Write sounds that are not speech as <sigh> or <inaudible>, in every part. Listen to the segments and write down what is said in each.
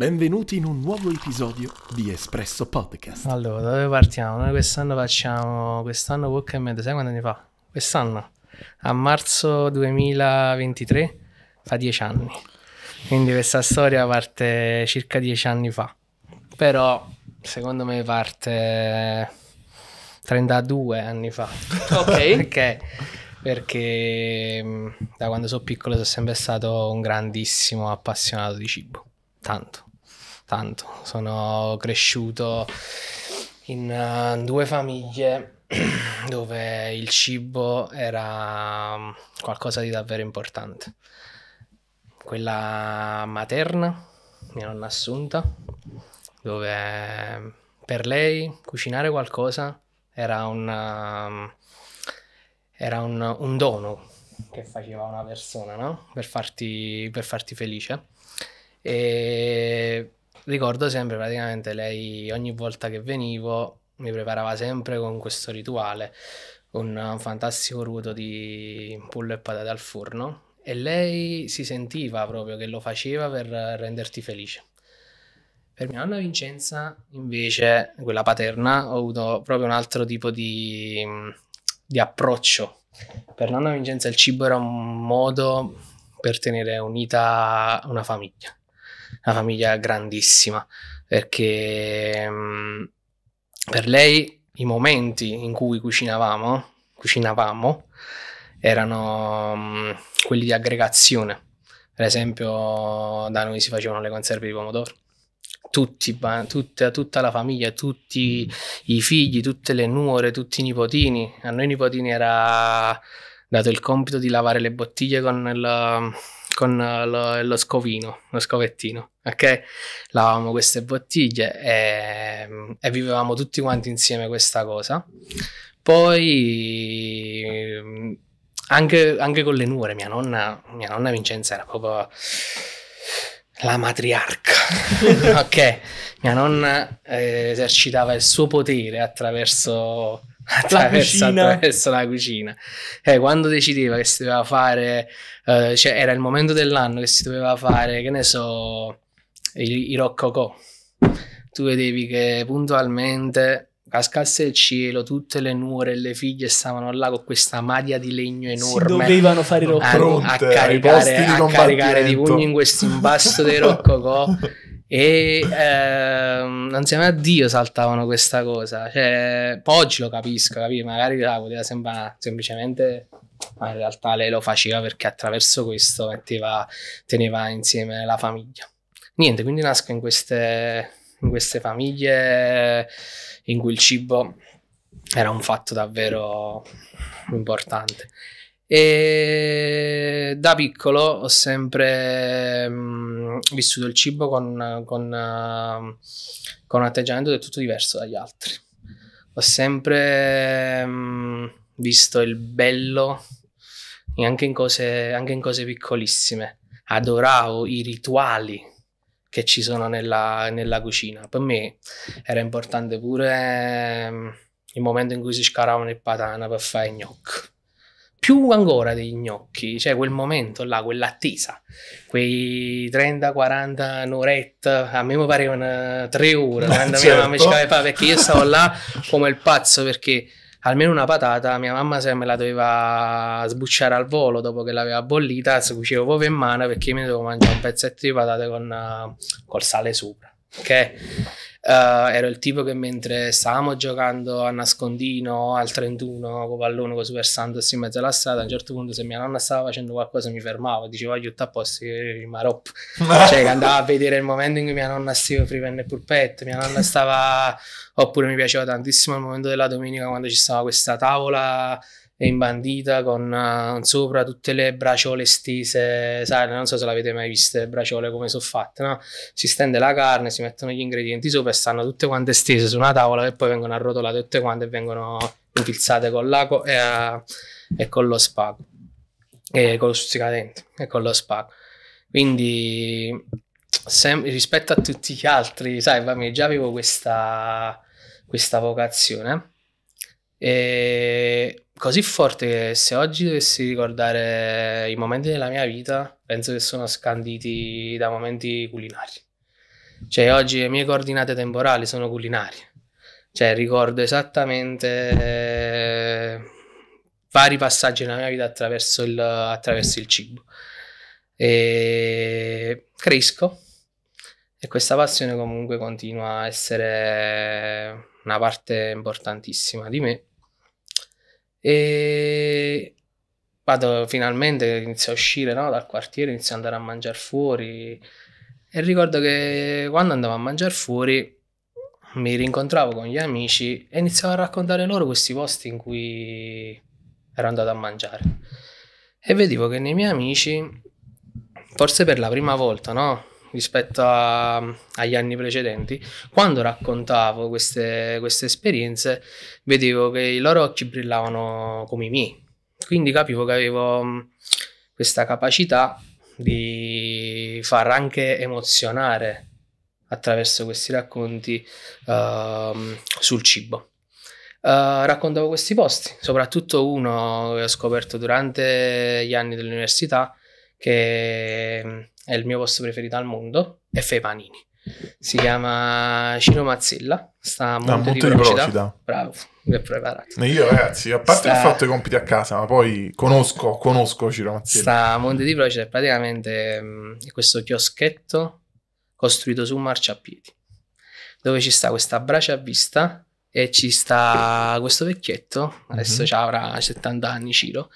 Benvenuti in un nuovo episodio di Espresso Podcast. Allora, da dove partiamo? Noi quest'anno facciamo quest'anno Walk and Med, sai quanti anni fa? Quest'anno, a marzo 2023, fa dieci anni. Quindi questa storia parte circa dieci anni fa. Però, secondo me, parte 32 anni fa. ok. <laughs> Perché? Perché mm, da quando sono piccolo sono sempre stato un grandissimo appassionato di cibo tanto tanto. Sono cresciuto in uh, due famiglie <clears throat> dove il cibo era mm, qualcosa di davvero importante. Quella materna, mia nonna Assunta, dove mm, per lei cucinare qualcosa era, una, mm, era un, un, dono che faceva una persona, no? Per farti, per farti felice. E ricordo sempre praticamente lei ogni volta che venivo mi preparava sempre con questo rituale, un fantastico ruto di pollo e patate al forno e lei si sentiva proprio che lo faceva per renderti felice. Per mia nonna Vincenza, invece, quella paterna, ho avuto proprio un altro tipo di, di approccio. Per nonna Vincenza il cibo era un modo per tenere unita una famiglia una famiglia grandissima, perché mm, per lei i momenti in cui cucinavamo, cucinavamo erano mm, quelli di aggregazione. Per esempio, da noi si facevano le conserve di pomodoro. Tutti, tutta, tutta, la famiglia, tutti i figli, tutte le nuore, tutti i nipotini. A noi nipotini era dato il compito di lavare le bottiglie con il con eh, lo, lo scovino, lo scovettino, ok? Lavavamo queste bottiglie e, e vivevamo tutti quanti insieme questa cosa. Poi mm, anche, anche, con le nure, mia nonna, mia nonna Vincenza era proprio la matriarca, <laughs> ok? Mia nonna eh, esercitava il suo potere attraverso attraversa, la cucina. attraverso la cucina. Eh, quando decideva che si doveva fare, eh, cioè era il momento dell'anno che si doveva fare, che ne so, i, i roccocò. Tu vedevi che puntualmente cascasse il cielo, tutte le nuore e le figlie stavano là con questa maglia di legno enorme. Si dovevano fare i roccocò. A, a, caricare, a caricare di pugni in questo impasto dei roccocò. <laughs> E ehm, insieme a Dio saltavano questa cosa. Cioè, poi oggi lo capisco, capì? magari la poteva sembrare semplicemente, ma in realtà lei lo faceva perché attraverso questo metteva, teneva insieme la famiglia. Niente, quindi nasco in queste, in queste famiglie in cui il cibo era un fatto davvero importante. E da piccolo ho sempre mh, mm, vissuto il cibo con, con, ehm, con, un atteggiamento del tutto diverso dagli altri. Ho sempre mh, mm, visto il bello anche in, cose, anche in cose piccolissime. Adoravo i rituali che ci sono nella, nella cucina. Per me era importante pure mh, ehm, il momento in cui si scaravano il patana per fare i gnocchi più ancora dei gnocchi, cioè quel momento là, quell'attesa, quei 30, 40, un'oretta, a me mi parevano tre ore, no, quando certo. mia mamma ci fa, certo. eh, perché io stavo là <laughs> come il pazzo perché almeno una patata mia mamma se me la doveva sbucciare al volo dopo che l'aveva bollita, se cucivo proprio in mano perché io mi dovevo mangiare un pezzetto di patate con, eh, col sale sopra. Ok? Uh, ero il tipo che mentre stavamo giocando a nascondino al 31 con pallone con Super Santos in mezzo alla strada a un certo punto se mia nonna stava facendo qualcosa mi fermavo dicevo aiuto ah, a posto marop <laughs> cioè che andavo a vedere il momento in cui mia nonna stava frivendo il pulpetto mia nonna stava oppure mi piaceva tantissimo il momento della domenica quando ci stava questa tavola è imbandita con uh, sopra tutte le braciole stese, sai, non so se l'avete mai viste, le braciole come sono fatte, no? Si stende la carne, si mettono gli ingredienti sopra e stanno tutte quante stese su una tavola che poi vengono arrotolate tutte quante e vengono infilzate con l'acqua e, uh, e, con lo spago, e con lo stuzzicadente e con lo spago. Quindi sem- rispetto a tutti gli altri, sai, fammi, già avevo questa, questa vocazione e così forte che se oggi dovessi ricordare i momenti della mia vita, penso che sono scanditi da momenti culinari. Cioè oggi le mie coordinate temporali sono culinarie. Cioè ricordo esattamente eh, vari passaggi nella mia vita attraverso il, attraverso il cibo. E cresco e questa passione comunque continua a essere una parte importantissima di me e vado finalmente, inizio a uscire no, dal quartiere, inizio ad andare a mangiare fuori. E ricordo che quando andavo a mangiare fuori mi rincontravo con gli amici e iniziavo a raccontare loro questi posti in cui ero andato a mangiare. E vedevo che nei miei amici, forse per la prima volta, no? rispetto a, agli anni precedenti, quando raccontavo queste, queste esperienze vedevo che i loro occhi brillavano come i miei, quindi capivo che avevo questa capacità di far anche emozionare attraverso questi racconti uh, sul cibo. Uh, raccontavo questi posti, soprattutto uno che ho scoperto durante gli anni dell'università, che è il mio posto preferito al mondo e fa i panini. Si chiama Ciro Mazzilla, sta a ah, Monte, no, Monte di Procida. Di Procida. Bravo, mi è preparato. Eh, io ragazzi, a parte sta... ho fatto i compiti a casa, ma poi conosco, conosco Ciro Mazzilla. Sta a Monte di Procida, è praticamente mh, mm, questo chioschetto costruito su marciapiedi, dove ci sta questa brace a vista e ci sta questo vecchietto, adesso mm-hmm. avrà 70 anni Ciro,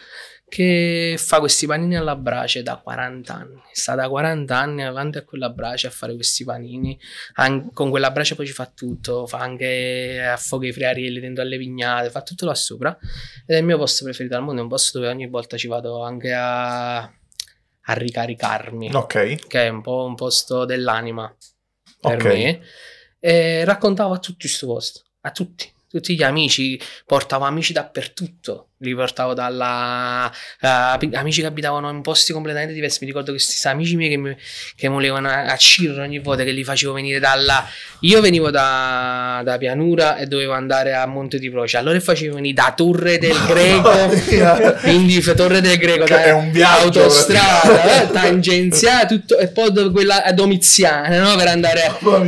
che fa questi panini alla brace da 40 anni. Sta da 40 anni avanti a quella brace a fare questi panini. An- con quella brace poi ci fa tutto, fa anche eh, affoga i friarielli dentro alle vignate, fa tutto là sopra. Ed è il mio posto preferito al mondo, è un posto dove ogni volta ci vado anche a, a ricaricarmi. Ok. Che è un po' un posto dell'anima per okay. me. E raccontavo a tutti questo posto, a tutti tutti gli amici, portavo amici dappertutto, li portavo dalla... Uh, amici che abitavano in posti completamente diversi, mi ricordo che questi amici miei che, mi, che volevano a Cirro ogni volta che li facevo venire dalla... Io venivo da, da Pianura e dovevo andare a Monte di Proce, allora facevo venire da Torre del Greco, quindi Torre del Greco, che da, è un viaggio, autostrada, eh, <laughs> tangenziale, tutto, e poi quella a eh, Domiziana, no? per andare... Oh,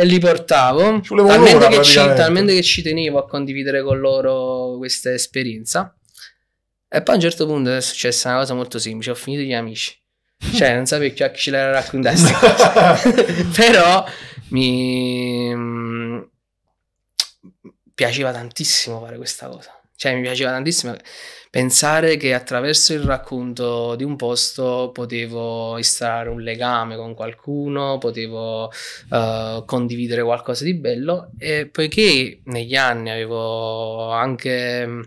e li portavo. Talmente che, ci, talmente che ci tenevo a condividere con loro questa esperienza. E poi a un certo punto è successa una cosa molto semplice, ho finito gli amici. Cioè, non sapevo più a chi ce l'era raccontata <laughs> Però mi mm, piaceva tantissimo fare questa cosa. Cioè, mi piaceva tantissimo pensare che attraverso il racconto di un posto potevo instaurare un legame con qualcuno, potevo uh, condividere qualcosa di bello e poiché negli anni avevo anche mm,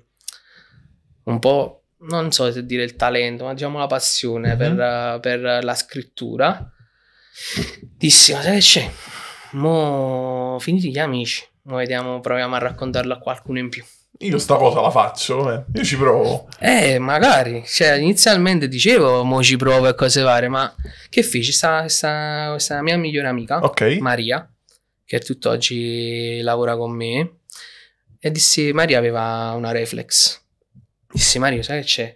un po', non so se dire il talento, ma diciamo la passione mm-hmm. per, per, la scrittura, dissi, ma sai c'è? Mo finiti gli amici, mo vediamo, proviamo a raccontarlo a qualcuno in più io sta cosa la faccio, eh. io ci provo. Eh, magari, cioè, inizialmente dicevo, mo ci provo e cose varie, ma che fece sta, questa mia migliore amica, okay. Maria, che tutt'oggi lavora con me, e dissi, Maria aveva una reflex. Dissi, Mario, sai che c'è?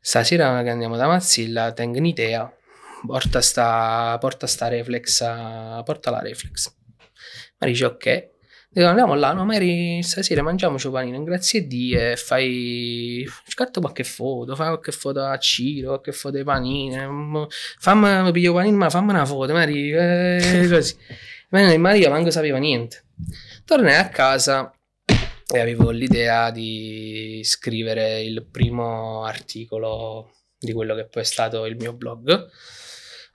Stasera che andiamo da Mazzilla, tengo un'idea, porta sta, porta sta reflex, porta la reflex. Maria dice, ok, Dico, andiamo là, no, Mary, stasera mangiamoci un panino, grazie a Dio, e fai, scatto qualche foto, fai qualche foto a Ciro, qualche foto ai panini, eh, fammi, piglio panino, ma fammi una foto, Mary, e eh, così. Maria manco sapeva niente. Tornai a casa e avevo l'idea di scrivere il primo articolo di quello che poi è stato il mio blog.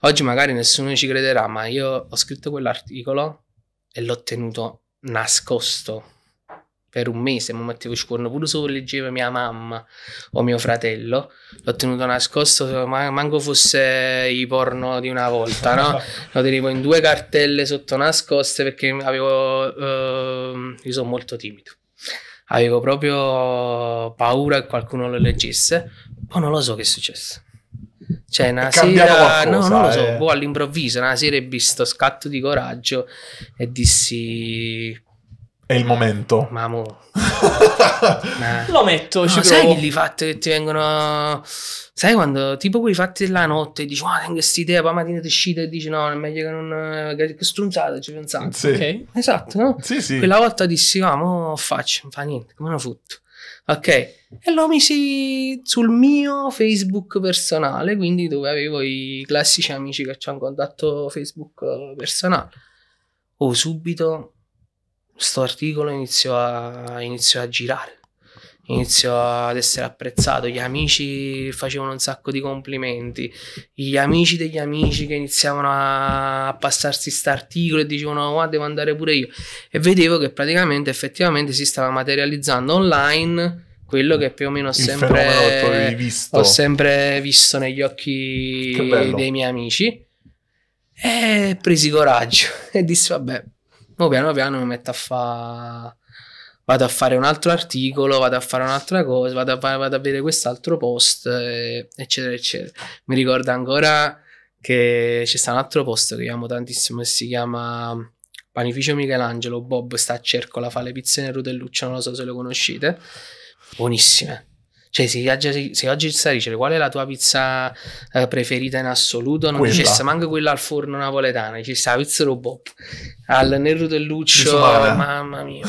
Oggi magari nessuno ci crederà, ma io ho scritto quell'articolo e l'ho tenuto nascosto per un mese, mi mettevo scorno pure se leggeva mia mamma o mio fratello, l'ho tenuto nascosto, manco fosse i porno di una volta, no? <laughs> Lo tenevo in due cartelle sotto nascoste perché avevo, eh, io sono molto timido, avevo proprio paura che qualcuno lo leggesse, poi non lo so che è successo. Cioè, una sera, qualcosa, no, non lo so, eh. boh, all'improvviso, una sera ebbi sto scatto di coraggio e dissi... È il momento. Mamma. eh. <laughs> Lo metto, no, ci sai provo. Sai fatti che ti vengono... Sai quando, tipo quei fatti della notte, dici, ma oh, tengo questa idea, poi mattina ti uscite e dici, no, è meglio che non... Eh, che strunzate, ci pensate. Sì. Ok? Esatto, no? Sì, sì. Quella volta dissi, ah, mo faccio, non fa niente, come lo futto. Ok, e lo misi sul mio Facebook personale, quindi dove avevo i classici amici che c'è un contatto Facebook personale. Oh, subito sto articolo iniziò a, iniziò a girare inizio ad essere apprezzato, gli amici facevano un sacco di complimenti, gli amici degli amici che iniziavano a passarsi questo articolo e dicevano guarda oh, devo andare pure io e vedevo che praticamente effettivamente si stava materializzando online quello che più o meno ho sempre visto. ho sempre visto negli occhi dei miei amici e presi coraggio <laughs> e dissi vabbè, piano piano mi metto a fare vado a fare un altro articolo, vado a fare un'altra cosa, vado a, vado a vedere quest'altro post, eh, eccetera, eccetera. Mi ricordo ancora che c'è stato un altro post che amo tantissimo e si chiama mm, Panificio Michelangelo, Bob sta a Cercola, fa le pizze nel Rutelluccio, non lo so se lo conoscete, buonissime cioè, se oggi, se oggi sta dicendo qual è la tua pizza eh, preferita in assoluto, non dicesse manco quella al forno napoletana, dicesse la pizza robot al nero del luccio, mamma mia, <laughs>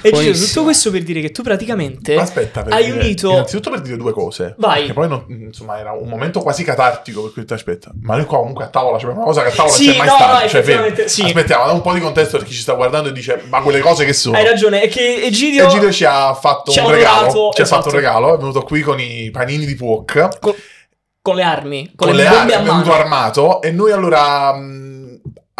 E Giro, tutto questo per dire che tu praticamente Aspetta, hai dire, unito... Innanzitutto per dire due cose. Vai. Che poi non, insomma era un momento quasi catartico per cui ti aspetta. Ma noi qua comunque a tavola c'è cioè una cosa che a tavola sì, c'è mai no, stata. No, cioè, sì. Aspettiamo, un po' di contesto per chi ci sta guardando e dice ma quelle cose che sono. Hai ragione, è che Egidio... Egidio ci ha fatto ci un regalo. Donato, ci esatto. ha fatto un esatto. regalo, è venuto qui con i panini di Puok. Con, con le armi, con, con le, le armi, è venuto armato e noi allora... Mh, mm,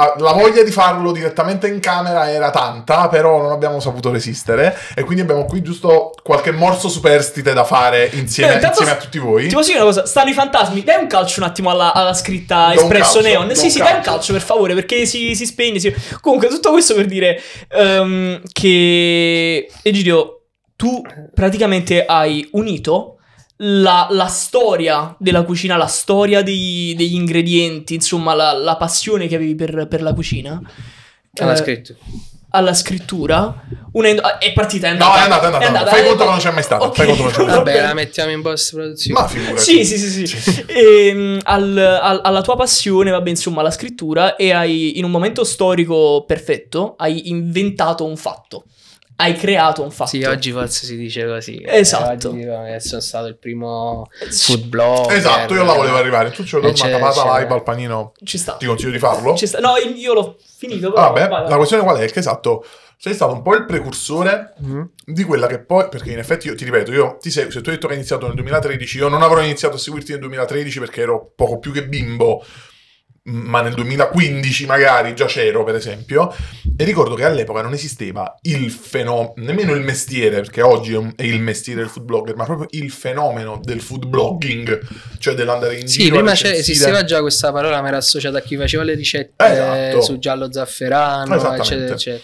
Ah, la voglia di farlo direttamente in camera era tanta, però non abbiamo saputo resistere. E quindi abbiamo qui giusto qualche morso superstite da fare insieme, Beh, insieme a tutti voi. Ti posso dire una cosa? Stanno i fantasmi. Dai un calcio un attimo alla, alla scritta do Espresso calcio, Neon. Sì, sì, calcio. dai un calcio per favore, perché si, si spegne. Si... Comunque, tutto questo per dire um, che Egidio, tu praticamente hai unito la, la, storia della cucina, la storia dei, degli ingredienti, insomma, la, la passione che avevi per, per la cucina. Alla eh, scrittura. Alla scrittura. Una ah, è partita, è andata. No, è andata, è andata. È andata. Fai conto che non c'è mai stato. Okay. Fai conto che non c'è Vabbè, la mettiamo in post produzione. Ma figurati. Sì, sì, sì. sì. e, ehm, al, al, alla tua passione, vabbè, insomma, la scrittura e hai, in un momento storico perfetto, hai inventato un fatto hai creato un fatto. Sì, oggi forse si dice così. Eh, esatto. Eh, oggi, sono stato il primo food blog. Esatto, io la volevo arrivare. Tu ci ce eh, l'hai chiamata live al panino. Ci sta. Ti consiglio di farlo? Ci sta. No, io l'ho finito. Però, vabbè, vai, la questione qual è? Che esatto, sei stato un po' il precursore mm-hmm. di quella che poi, perché in effetti io ti ripeto, io ti seguo, se tu hai detto che hai iniziato nel 2013, io non avrò iniziato a seguirti nel 2013 perché ero poco più che bimbo ma nel 2015 magari già c'ero, per esempio, e ricordo che all'epoca non esisteva il fenomeno, nemmeno il mestiere, perché oggi è il mestiere del food blogger, ma proprio il fenomeno del food blogging, cioè dell'andare in giro. Sì, prima esisteva già questa parola, ma era associata a chi faceva le ricette eh, esatto. su giallo zafferano, eccetera, eccetera.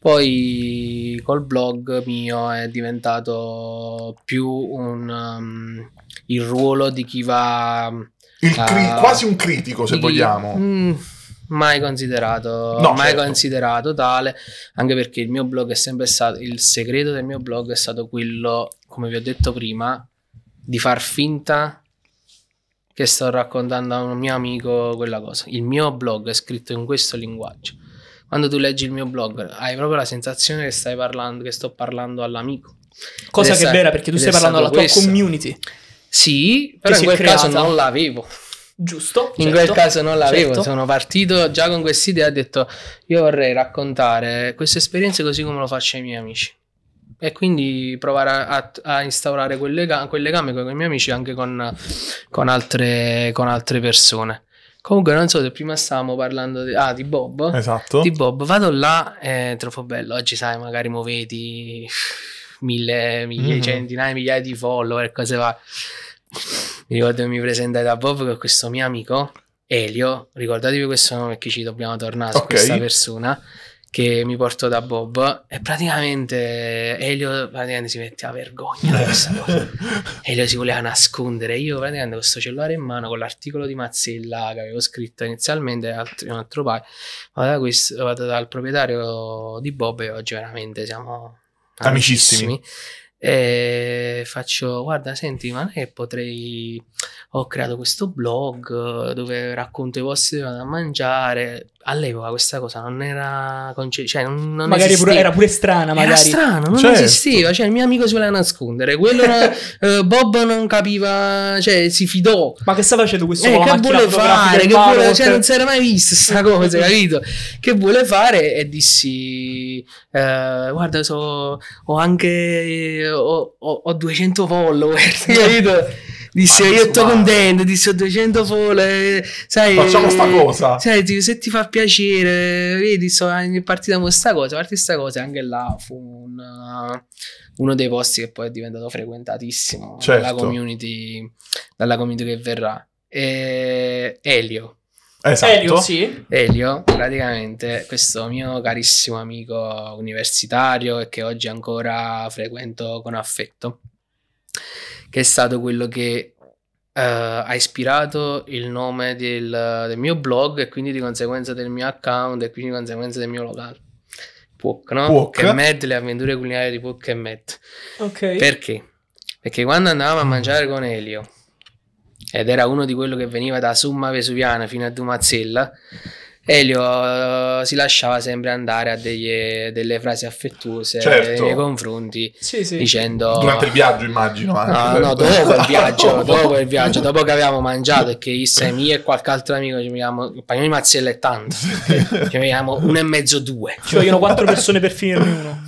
Poi col blog mio è diventato più un, um, il ruolo di chi va cri- uh, quasi un critico, se vogliamo. Mm, mai considerato, no, mai certo. considerato tale, anche perché il mio blog è sempre stato il segreto del mio blog è stato quello, come vi ho detto prima, di far finta che sto raccontando a un mio amico quella cosa. Il mio blog è scritto in questo linguaggio. Quando tu leggi il mio blog, hai proprio la sensazione che stai parlando, che sto parlando all'amico. Cosa che è vera, perché tu stai parlando alla tua questo. community. Sì, però in quel creata. caso non l'avevo. Giusto. In certo, quel caso non l'avevo, certo. sono partito già con quest'idea ho detto io vorrei raccontare queste esperienze così come lo faccio ai miei amici. E quindi provare a, a, a instaurare quel, lega, quel, legame con i miei amici anche con, con, altre, con altre persone. Comunque, non so se prima stavamo parlando di, ah, di Bob. Esatto. Di Bob, vado là, è eh, troppo bello. Oggi, sai, magari muoviti mille, migliaia, mm-hmm. centinaia, migliaia di follower, cose va. Mi ricordo che mi presentai da Bob con questo mio amico Elio, ricordatevi questo nome perché ci dobbiamo tornare okay. su questa persona che mi portò da Bob e praticamente Elio praticamente si mette a vergogna <laughs> Elio si voleva nascondere. Io praticamente con questo cellulare in mano con l'articolo di Mazzella che avevo scritto inizialmente altro, un altro paio vado, questo, vado dal proprietario di Bob e oggi veramente siamo amicissimi. e faccio guarda senti ma non è che potrei ho creato questo blog dove racconto i vostri vanno da mangiare all'epoca questa cosa non era concepita, cioè non, non magari Pure, era pure strana magari. era strano non certo. esisteva cioè il mio amico si voleva nascondere quello era, <laughs> eh, Bob non capiva cioè si fidò ma che sta facendo questo eh, che vuole fare che vuole, cioè, non si era mai vista questa cosa <laughs> capito che vuole fare e dissi eh, guarda so, ho anche eh, ho, ho, ho 200 follower <laughs> capito Disse io sto contento, disse 200 follow, sai, facciamo sta eh, cosa. Sai, dico, se ti fa piacere, vedi, so, è partita con sta cosa, parte sta cosa, anche là fu un, uno dei posti che poi è diventato frequentatissimo certo. dalla, community, dalla community che verrà. E Elio. Esatto. Elio, sì. Elio, praticamente questo mio carissimo amico universitario e che oggi ancora frequento con affetto che è stato quello che uh, ha ispirato il nome del, del, mio blog e quindi di conseguenza del mio account e quindi di conseguenza del mio locale. Puck, no? Puoc. e Med, le avventure culinarie di Puck e Med. Ok. Perché? Perché quando andavamo a mangiare con Elio, ed era uno di quello che veniva da Summa Vesuviana fino a Dumazzella, Elio eh, si lasciava sempre andare a degli, delle frasi affettuose certo. nei confronti, sì, sì. dicendo... Durante il viaggio immagino. Ah, anche, no, no, dopo il viaggio, <laughs> dopo il viaggio, dopo che avevamo mangiato e che io e qualche altro amico ci vediamo, paghiamo di mazzelli e tanto, ci vediamo uno e mezzo, due. Ci vogliono quattro persone per finirne uno.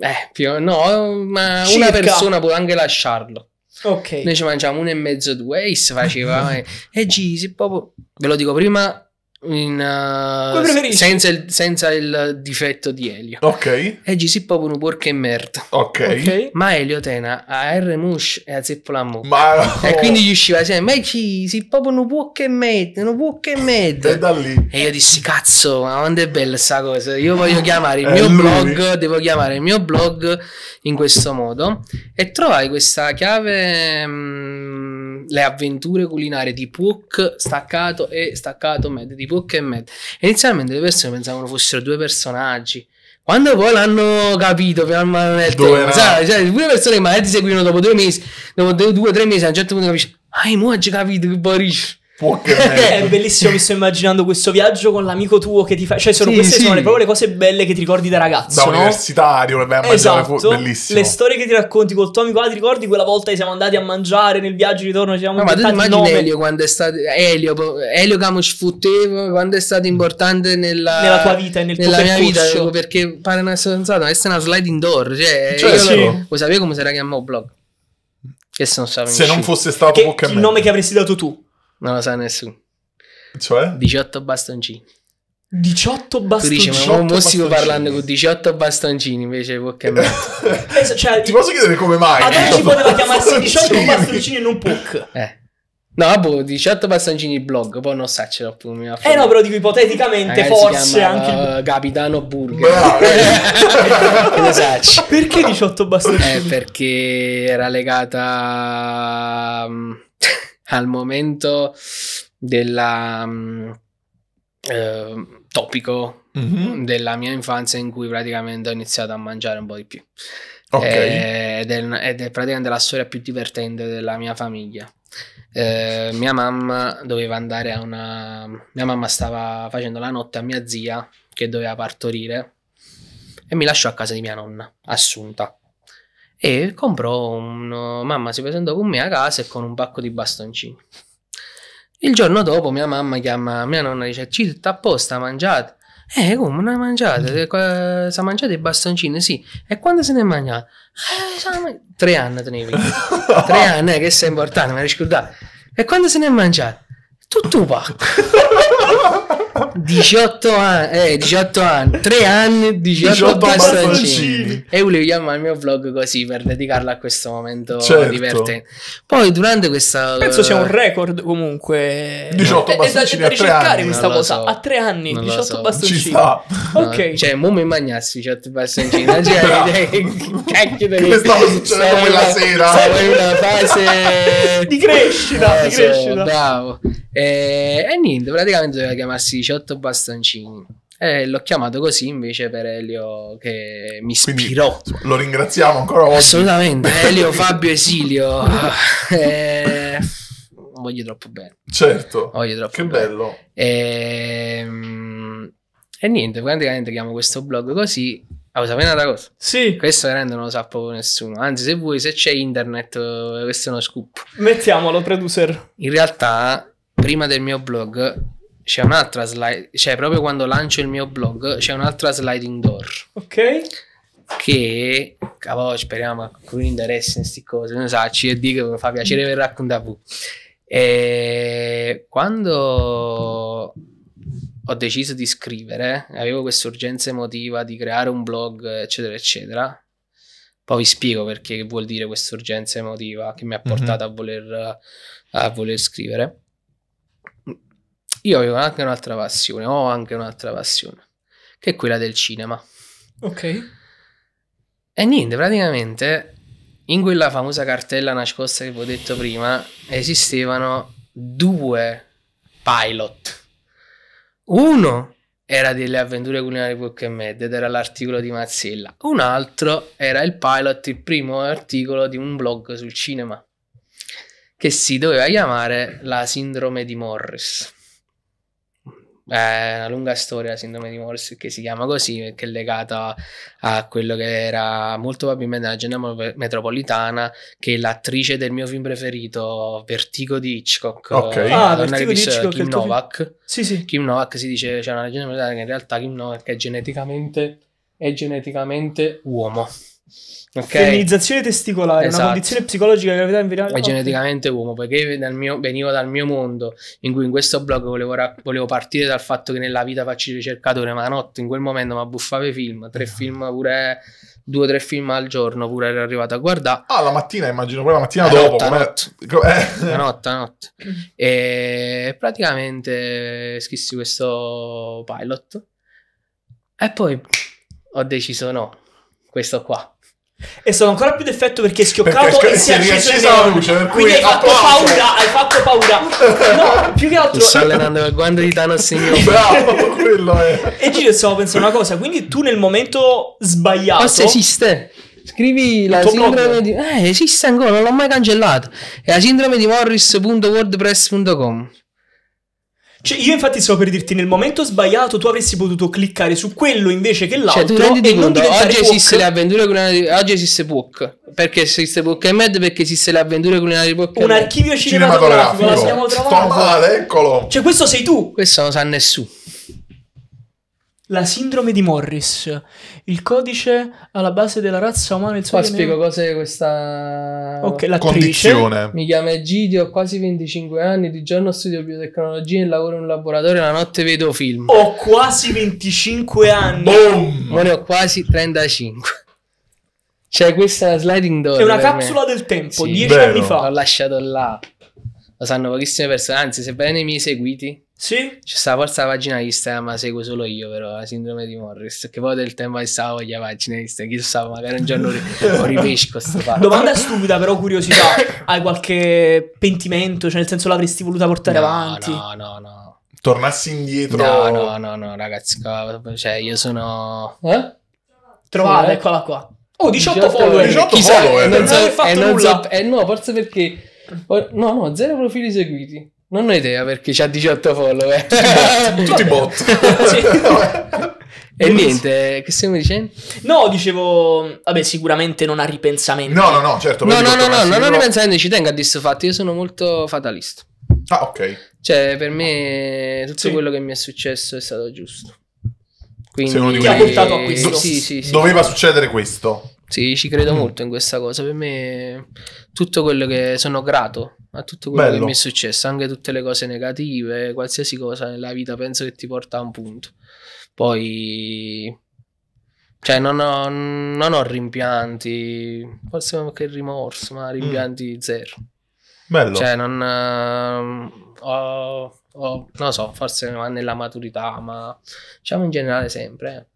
Eh, più, no, ma Circa. una persona può anche lasciarlo. Ok. Noi ci mangiamo uno e mezzo, due, e si faceva... e eh, eh, G, proprio... Ve lo dico prima in, uh, senza, il, senza, il, difetto di Elio. Ok. E GC Popunu porca e merda. Okay. ok. Ma Elio tena a R Mush e a Zeppola Ma E quindi gli usciva sempre, cioè, ma ci si Popunu porca e merda, non porca e merda. E da lì. E io dissi, cazzo, ma quando è bella sta cosa. Io voglio <laughs> chiamare il mio lui. blog, devo chiamare il mio blog in questo modo. E trovai questa chiave... Mh, mm, le avventure culinarie di Puck staccato e staccato Mad, di Puck e Mad. Inizialmente le persone pensavano fossero due personaggi. Quando poi l'hanno capito, nel tempo, sai, cioè, due persone che magari ti seguivano dopo due mesi, dopo due o tre mesi, a un certo punto capisci, ah, mo' hai capito che Boris <laughs> è bellissimo, mi sto immaginando questo viaggio con l'amico tuo che ti fa. Cioè, sono sì, queste sì. sono le, proprio le cose belle che ti ricordi da ragazzo. Da no? universitario, beh, esatto. fu- bellissimo. Le storie che ti racconti col tuo amico, ah, ti ricordi quella volta che siamo andati a mangiare nel viaggio di ritorno? Ci siamo no, ma tu immagini Elio quando è stato. Elio, Elio che sfuttevo, quando è stato importante nella, nella tua vita e nel nella tuo mia vita. Perché pare una stronzata, ma una slide indoor. Cioè, cioè io sì. lo, lo sapevo come si era chiamato blog. Che se non Se non fosse stato che, il nome che avresti dato tu non lo sa nessuno. Cioè? 18 bastoncini. 18 bastoncini. Tu dici, ma mo stiamo parlando con 18 bastoncini invece può cambiare. Eh, eh, cioè, Ti posso chiedere come mai? Ad oggi poteva chiamarsi 18 bastoncini e non Puck. Eh. No, boh, 18 bastoncini blog, poi non sa ce l'ho più. Eh no, però dico ipoteticamente, Magari forse chiama, anche... Uh, Capitano Burger. <laughs> che ne sacci. <laughs> Perché 18 bastoncini? Eh, perché era legata... Mm, al momento della... Eh, topico mm-hmm. della mia infanzia in cui praticamente ho iniziato a mangiare un po' di più. Okay. Eh, ed, è, ed, è, praticamente la storia più divertente della mia famiglia. Eh, mia mamma doveva andare a una. Mia mamma stava facendo la notte a mia zia che doveva partorire e mi lasciò a casa di mia nonna, assunta e comprò un... mamma si presentò con me a casa e con un pacco di bastoncini. Il giorno dopo mia mamma chiama mia nonna e dice ci apposta mangiate. Eh, come non hai mangiato? Mm. Si è mangiato i bastoncini, sì. E quando se ne è mangiato? Eh, Tre anni tenevi. <laughs> Tre anni, eh, che sei importante, mi hai ricordato. E quando se ne è mangiato? tutto 18 <laughs> eh, anni, eh, 18 anni, 3 anni, 18, 18 bastoncini. E volevo chiamare il mio vlog così per dedicarlo a questo momento certo. divertente. Poi durante questa... Penso sia un eh, record comunque. 18 eh, esatto, bastoncini. È da, ricercare questa non cosa. So. A 3 anni, non 18 so. bastoncini. Ci sta. <laughs> Ok. cioè, mo mi magnassi 18 bastoncini. Cioè, no. <laughs> Cioè, che cacchio devi... Che stava succedendo quella sera? Stavo in una fase... di crescita, eh, di crescita. Bravo. E, e niente, praticamente doveva chiamarsi 18 bastoncini. E l'ho chiamato così invece per Elio che mi ispirò. Quindi, lo ringraziamo ancora oggi. Assolutamente, <laughs> Elio Fabio Esilio. eh, voglio troppo bene. Certo. Voglio troppo che bene. bello. E, ehm, e, niente, praticamente chiamo questo blog così. Ah, sapete una cosa? Sì. Questo veramente non lo sa proprio nessuno. Anzi, se vuoi, se c'è internet, eh, questo è uno scoop. Mettiamolo, producer. In realtà prima del mio blog c'è un'altra slide, cioè proprio quando lancio il mio blog c'è un'altra sliding door. Ok. Che, cavolo, speriamo a cui interessa in queste cose, non so, ci dico, mi fa piacere per raccontare E quando ho deciso di scrivere, avevo questa urgenza emotiva di creare un blog, eccetera, eccetera. Poi vi spiego perché che vuol dire questa urgenza emotiva che mi ha mhm. portato mm-hmm. a, voler, a voler scrivere. Io ho anche un'altra passione, ho anche un'altra passione, che è quella del cinema. Ok. E niente, praticamente in quella famosa cartella nascosta che vi ho detto prima esistevano due pilot. Uno era delle avventure culinarie Book and Med ed era l'articolo di Mazzella. Un altro era il pilot, il primo articolo di un blog sul cinema che si doveva chiamare La sindrome di Morris è una lunga storia la sindrome di Morse che si chiama così che è legata a quello che era molto probabilmente la agenda metropolitana che l'attrice del mio film preferito Vertigo di Hitchcock okay. Eh, ah, Vertigo di Hitchcock Kim Novak sì, sì. Kim Novak si dice c'è cioè una leggenda metropolitana che in realtà Kim Novak è geneticamente è geneticamente uomo Okay. Femminizzazione testicolare, esatto. una condizione psicologica che in verità... È geneticamente uomo, perché dal mio, venivo dal mio mondo in cui in questo blog volevo, ra- volevo partire dal fatto che nella vita faccio il ricercatore, ma la notte in quel momento mi abbuffavo i film, tre film pure, due o tre film al giorno pure ero arrivato a guardare. Ah, la mattina immagino, poi la mattina la dopo. Notte, come... notte. Eh. la notte, la notte. <laughs> Mm. E praticamente scrissi questo pilot e poi ho deciso no, questo qua e sono ancora più d'effetto perché è schioccato perché e si è riacceso la luce. Quindi hai fatto applauso. paura, hai fatto paura. No, più che altro. Sto allenando il guanto di Thanos signore. <laughs> Bravo, quello è. E Giro stavo pensando una cosa, quindi tu nel momento sbagliato. Forse esiste. Scrivi la sindrome blog. di. Eh, esiste ancora, non l'ho mai cancellato. È la sindrome di Morris.wordpress.com. Cioè, io infatti stavo per dirti, nel momento sbagliato tu avresti potuto cliccare su quello invece che l'altro. Cioè, tu renditi conto, oggi esiste le avventure culinarie, oggi esiste Book. Perché esiste Book e Mad? Perché esiste le avventure culinarie Book Un archivio cinematografico, cinematografico. l'abbiamo trovato. Sto male, eccolo. Cioè, questo sei tu. Questo non sa nessuno. La sindrome di Morris, il codice alla base della razza umana e il suo Qua spiego cos'è questa Ok, l'attrice. condizione. Mi chiamo Egidio, ho quasi 25 anni, di giorno studio biotecnologia e lavoro in un laboratorio, la notte vedo film. Ho quasi 25 anni. Boom! ne ho quasi 35. Cioè questa sliding door. È una per me. capsula del tempo, Sì. anni fa. L'ho lasciato là. Lo sanno pochissime persone, anzi, sebbene i miei seguiti sì? C'è sta forza vaginalista, eh, ma seguo solo io però, la sindrome di Morris, che poi del tempo che stavo con gli vaginalisti, chissà, magari un giorno <laughs> ripesco sto <laughs> fatto. Domanda stupida però, curiosità, <laughs> hai qualche pentimento, cioè nel senso l'avresti voluta portare no, avanti? No, no, no. Tornassi indietro? No, no, no, no, ragazzi, cioè io sono... Eh? Trovata, sì, eh? eccola qua. Oh, 18, 18 follower. 18 chissà, follower. Non so, non so, eh, no, forse perché... Oh, no, no, zero profili seguiti. Non ho idea perché c'ha 18 follower. Tutti bot. <laughs> bot. sì. <laughs> E niente, che stiamo dicendo? No, dicevo, vabbè, sicuramente non ha ripensamento. No, no, no, certo. No, no, no, no, non ho ripensamento, ci tengo a dire fatto, io sono molto fatalista. Ah, ok. Cioè, per me tutto sì. quello che mi è successo è stato giusto. Quindi, Sei Ti ha portato a questo. sì, sì, sì. Doveva succedere questo. Sì, ci credo mm. molto in questa cosa. Per me, tutto quello che sono grato a tutto quello Bello. che mi è successo, anche tutte le cose negative, qualsiasi cosa nella vita, penso che ti porta a un punto. Poi, cioè, non ho, non ho rimpianti, forse anche il rimorso, ma rimpianti mm. zero. Bello. Cioè, non ehm, ho, ho, non lo so, forse nella maturità, ma diciamo in generale sempre. Eh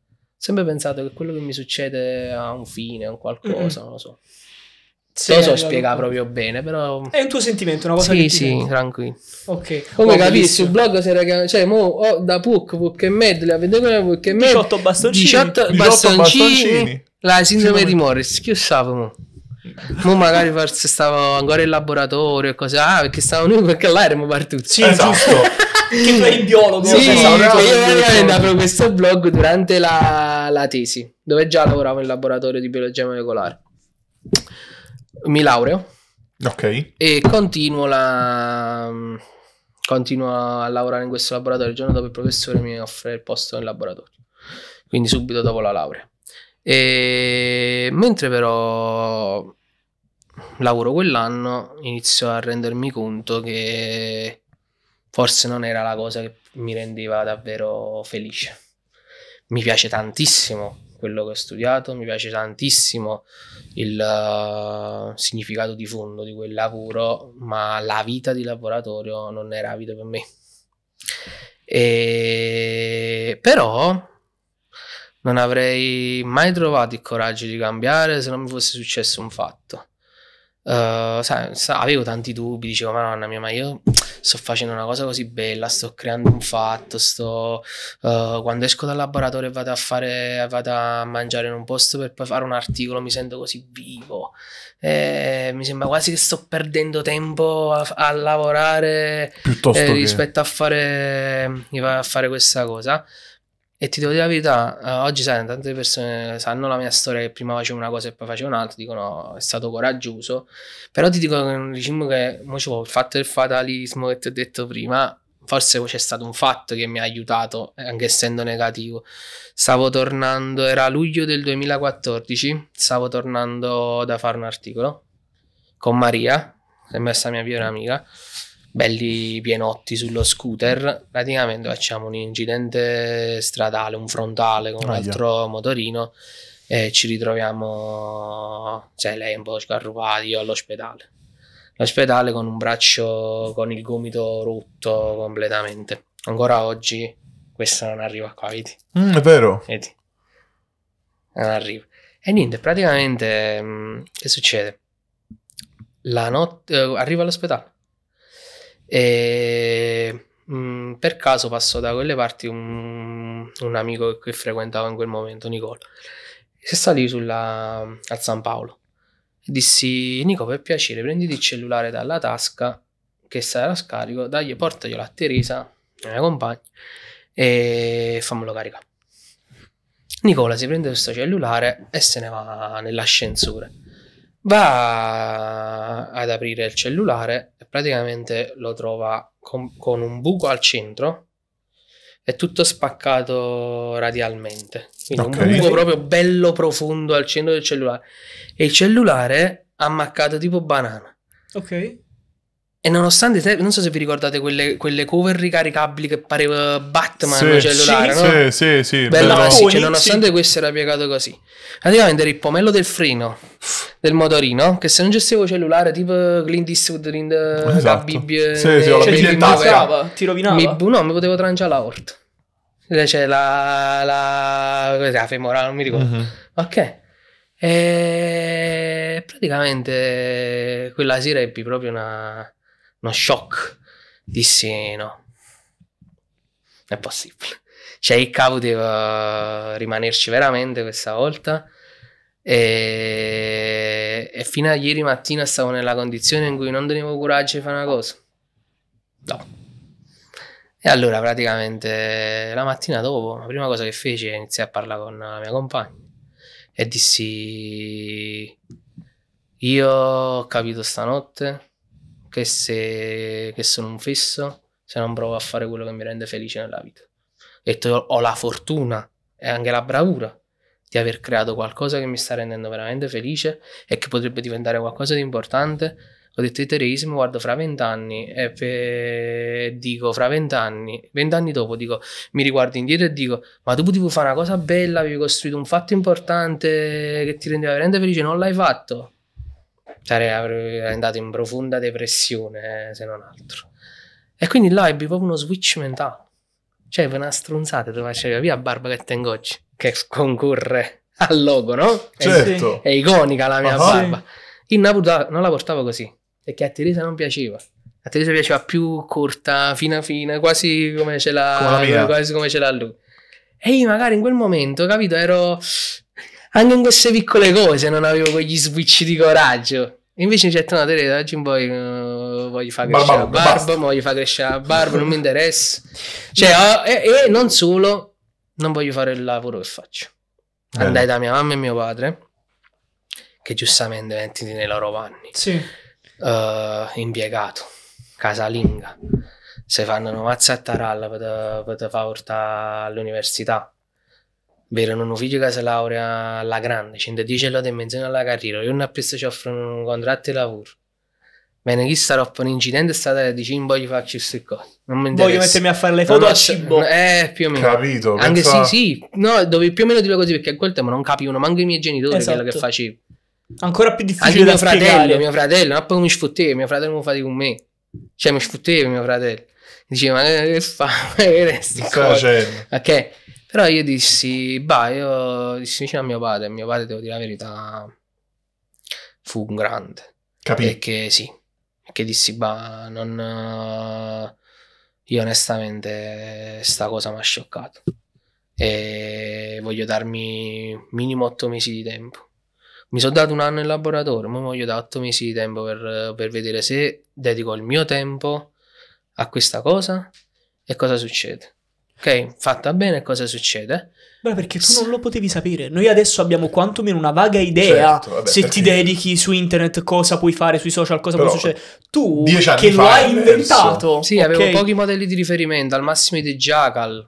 sempre pensato che quello che mi succede ha un fine, ha un qualcosa, mm-hmm. non lo so. Sì, non lo so spiegare proprio bene, però... È un tuo sentimento, una cosa sì, che Sì, sì, tranquillo. Ok. Come capisci, il blog si era... Cioè, mo, oh, da Puck, Puck e Medley, avete vedere Puck e Medley... 18 bastoncini. 18 bastoncini. 18 bastoncini. La sindrome sì, di Morris, chi lo sapeva? Mo magari forse stavo ancora in laboratorio e cose, ah, perché stavano noi perché là eravamo partiti. Sì, esatto che tu eri il biologo. Sì, esatto, io apro questo blog durante la, la tesi, dove già lavoravo in laboratorio di biologia molecolare. Mi laureo. Ok. E continuo la, continuo a lavorare in questo laboratorio. Il giorno dopo il professore mi offre il posto in laboratorio, quindi subito dopo la laurea. E mentre però lavoro quell'anno, inizio a rendermi conto che forse non era la cosa che mi rendeva davvero felice. Mi piace tantissimo quello che ho studiato, mi piace tantissimo il uh, significato di fondo di quel lavoro, ma la vita di laboratorio non era vita per me. E... Però non avrei mai trovato il coraggio di cambiare se non mi fosse successo un fatto. Uh, sai, avevo tanti dubbi, dicevo, ma nonna mia, ma io sto facendo una cosa così bella, sto creando un fatto, sto, uh, quando esco dal laboratorio e vado a, fare, vado a mangiare in un posto per poi fare un articolo mi sento così vivo, eh, mi sembra quasi che sto perdendo tempo a, a lavorare eh, rispetto che... a, fare, a fare questa cosa. E ti devo dire la verità, eh, oggi sai, tante persone sanno la mia storia che prima facevo una cosa e poi facevo un'altra, dicono è stato coraggioso, però ti dico diciamo che dicevo, il fatto del fatalismo che ti ho detto prima, forse c'è stato un fatto che mi ha aiutato, eh, anche essendo negativo. Stavo tornando, era luglio del 2014, stavo tornando da fare un articolo con Maria, che è messa mia migliore amica, belli pienotti sullo scooter, praticamente facciamo un incidente stradale, un frontale con Aia. un altro motorino e ci ritroviamo, cioè lei è un po' scarrupata, io all'ospedale. L'ospedale con un braccio, con il gomito rotto completamente. Ancora oggi questa non arriva qua, vedi? Mm, è vero. Vedi? Non arriva. E niente, praticamente mh, mm, che succede? La notte eh, arriva all'ospedale e mh, mm, per caso passò da quelle parti un, un amico che frequentavo in quel momento, Nicola. Si sta lì sulla, a San Paolo. Dissi, Nico, per piacere, prenditi il cellulare dalla tasca che sarà a scarico, dagli, portaglielo a Teresa, la mia compagna, e fammelo caricare. Nicola si prende questo cellulare e se ne va nell'ascensore va ad aprire il cellulare e praticamente lo trova con, con un buco al centro è tutto spaccato radialmente. Quindi okay. un buco proprio bello profondo al centro del cellulare. E il cellulare ammaccato tipo banana. Ok. E nonostante te, non so se vi ricordate quelle, quelle cover ricaricabili che pareva Batman sì, cioè cellulare, sì, no? Sì, sì, sì. Bella bello. così, cioè oh, nonostante questo era piegato così. Praticamente era il pomello del freno del motorino, che se non gestivo cellulare tipo Clint Eastwood in the eh, esatto. Gabbib, sì, sì, sì, eh, cioè, ti rovinava, ti rovinava. Mi, no, mi potevo tranciare la Hort. Eh, cioè la, la, la, la femorale, non mi ricordo. Mm-hmm. Ok. E praticamente quella sera ebbi proprio una uno shock. Dissi no, non è possibile. Sheikha cioè, deve eh, rimanerci veramente questa volta e, e fino a ieri mattina stavo nella condizione in cui non tenevo coraggio di fare una cosa. No. E allora praticamente la mattina dopo, la prima cosa che feci è iniziare a parlare con la mia compagna e dissi io ho capito stanotte che se che sono un fesso, se non provo a fare quello che mi rende felice nella vita. E ho la fortuna e anche la bravura di aver creato qualcosa che mi sta rendendo veramente felice e che potrebbe diventare qualcosa di importante. Ho detto di etereismo, guardo fra vent'anni e pe... dico fra vent'anni, vent'anni dopo dico, mi riguardo indietro e dico, ma tu potevi fare una cosa bella, avevi costruito un fatto importante che ti rendeva veramente felice, non l'hai fatto. Cioè, andato in profonda depressione, eh, se non altro. E quindi là ebbi proprio uno switch mentale. Cioè, per una stronzata ti faceva via Barba che tengo oggi, che concorre al logo, no? Certo. È, è iconica la mia uh-huh. barba. In Naputa non la portavo così, perché a Teresa non piaceva. A Teresa piaceva più corta, fina fina, quasi come ce l'ha, come quasi come ce l'ha lui. E io magari in quel momento, capito, ero anche in queste piccole cose non avevo quegli switch di coraggio. Invece c'è detto, no, te da oggi in poi uh, voglio far crescere la barba, voglio far crescere la barba, non mi interessa. Cioè, oh, e, e, non solo, non voglio fare il lavoro che faccio. Eh. Andai da mia mamma e mio padre, che giustamente mettiti nei loro panni. Sì. Uh, impiegato, casalinga. Se fanno una mazza a taralla per, per far portare all'università Vero, non ufficio che si laurea alla grande, 110 lode in mezzo alla carriera, io non appresso ci offrono un contratto di lavoro. Bene, chi sarà per un incidente statale dice non voglio faccio queste cose. Non mi interessa. Voglio mettermi a fare le foto no, a cibo. Eh, più o meno. Capito. Anche pensa... sì, sì. No, dove più o meno dico così perché a quel tempo non capivano manco i miei genitori esatto. quello che esatto. facevo. Ancora più difficile Anche da mio spiegare. fratello, mio fratello, ma poi mi sfotteva, mio fratello non fa con me. Cioè mi sfotteva mio fratello. Diceva, ma che fa? <laughs> Che resti? Sta facendo. Ok. Però io dissi, bah, io dissi vicino a mio padre, mio padre, devo dire la verità, fu un grande. Capito? Perché sì, che dissi, bah, non... Io onestamente sta cosa mi ha scioccato e voglio darmi minimo otto mesi di tempo. Mi sono dato un anno in laboratorio, ma voglio dare otto mesi di tempo per, per, vedere se dedico il mio tempo a questa cosa e cosa succede. Ok, fatta bene, cosa succede? Beh, perché tu non lo potevi sapere. Noi adesso abbiamo quantomeno una vaga idea certo, vabbè, se ti dedichi su internet cosa puoi fare, sui social cosa può succedere. Tu che lo hai inventato. Sì, okay. avevo pochi modelli di riferimento, al massimo dei Jackal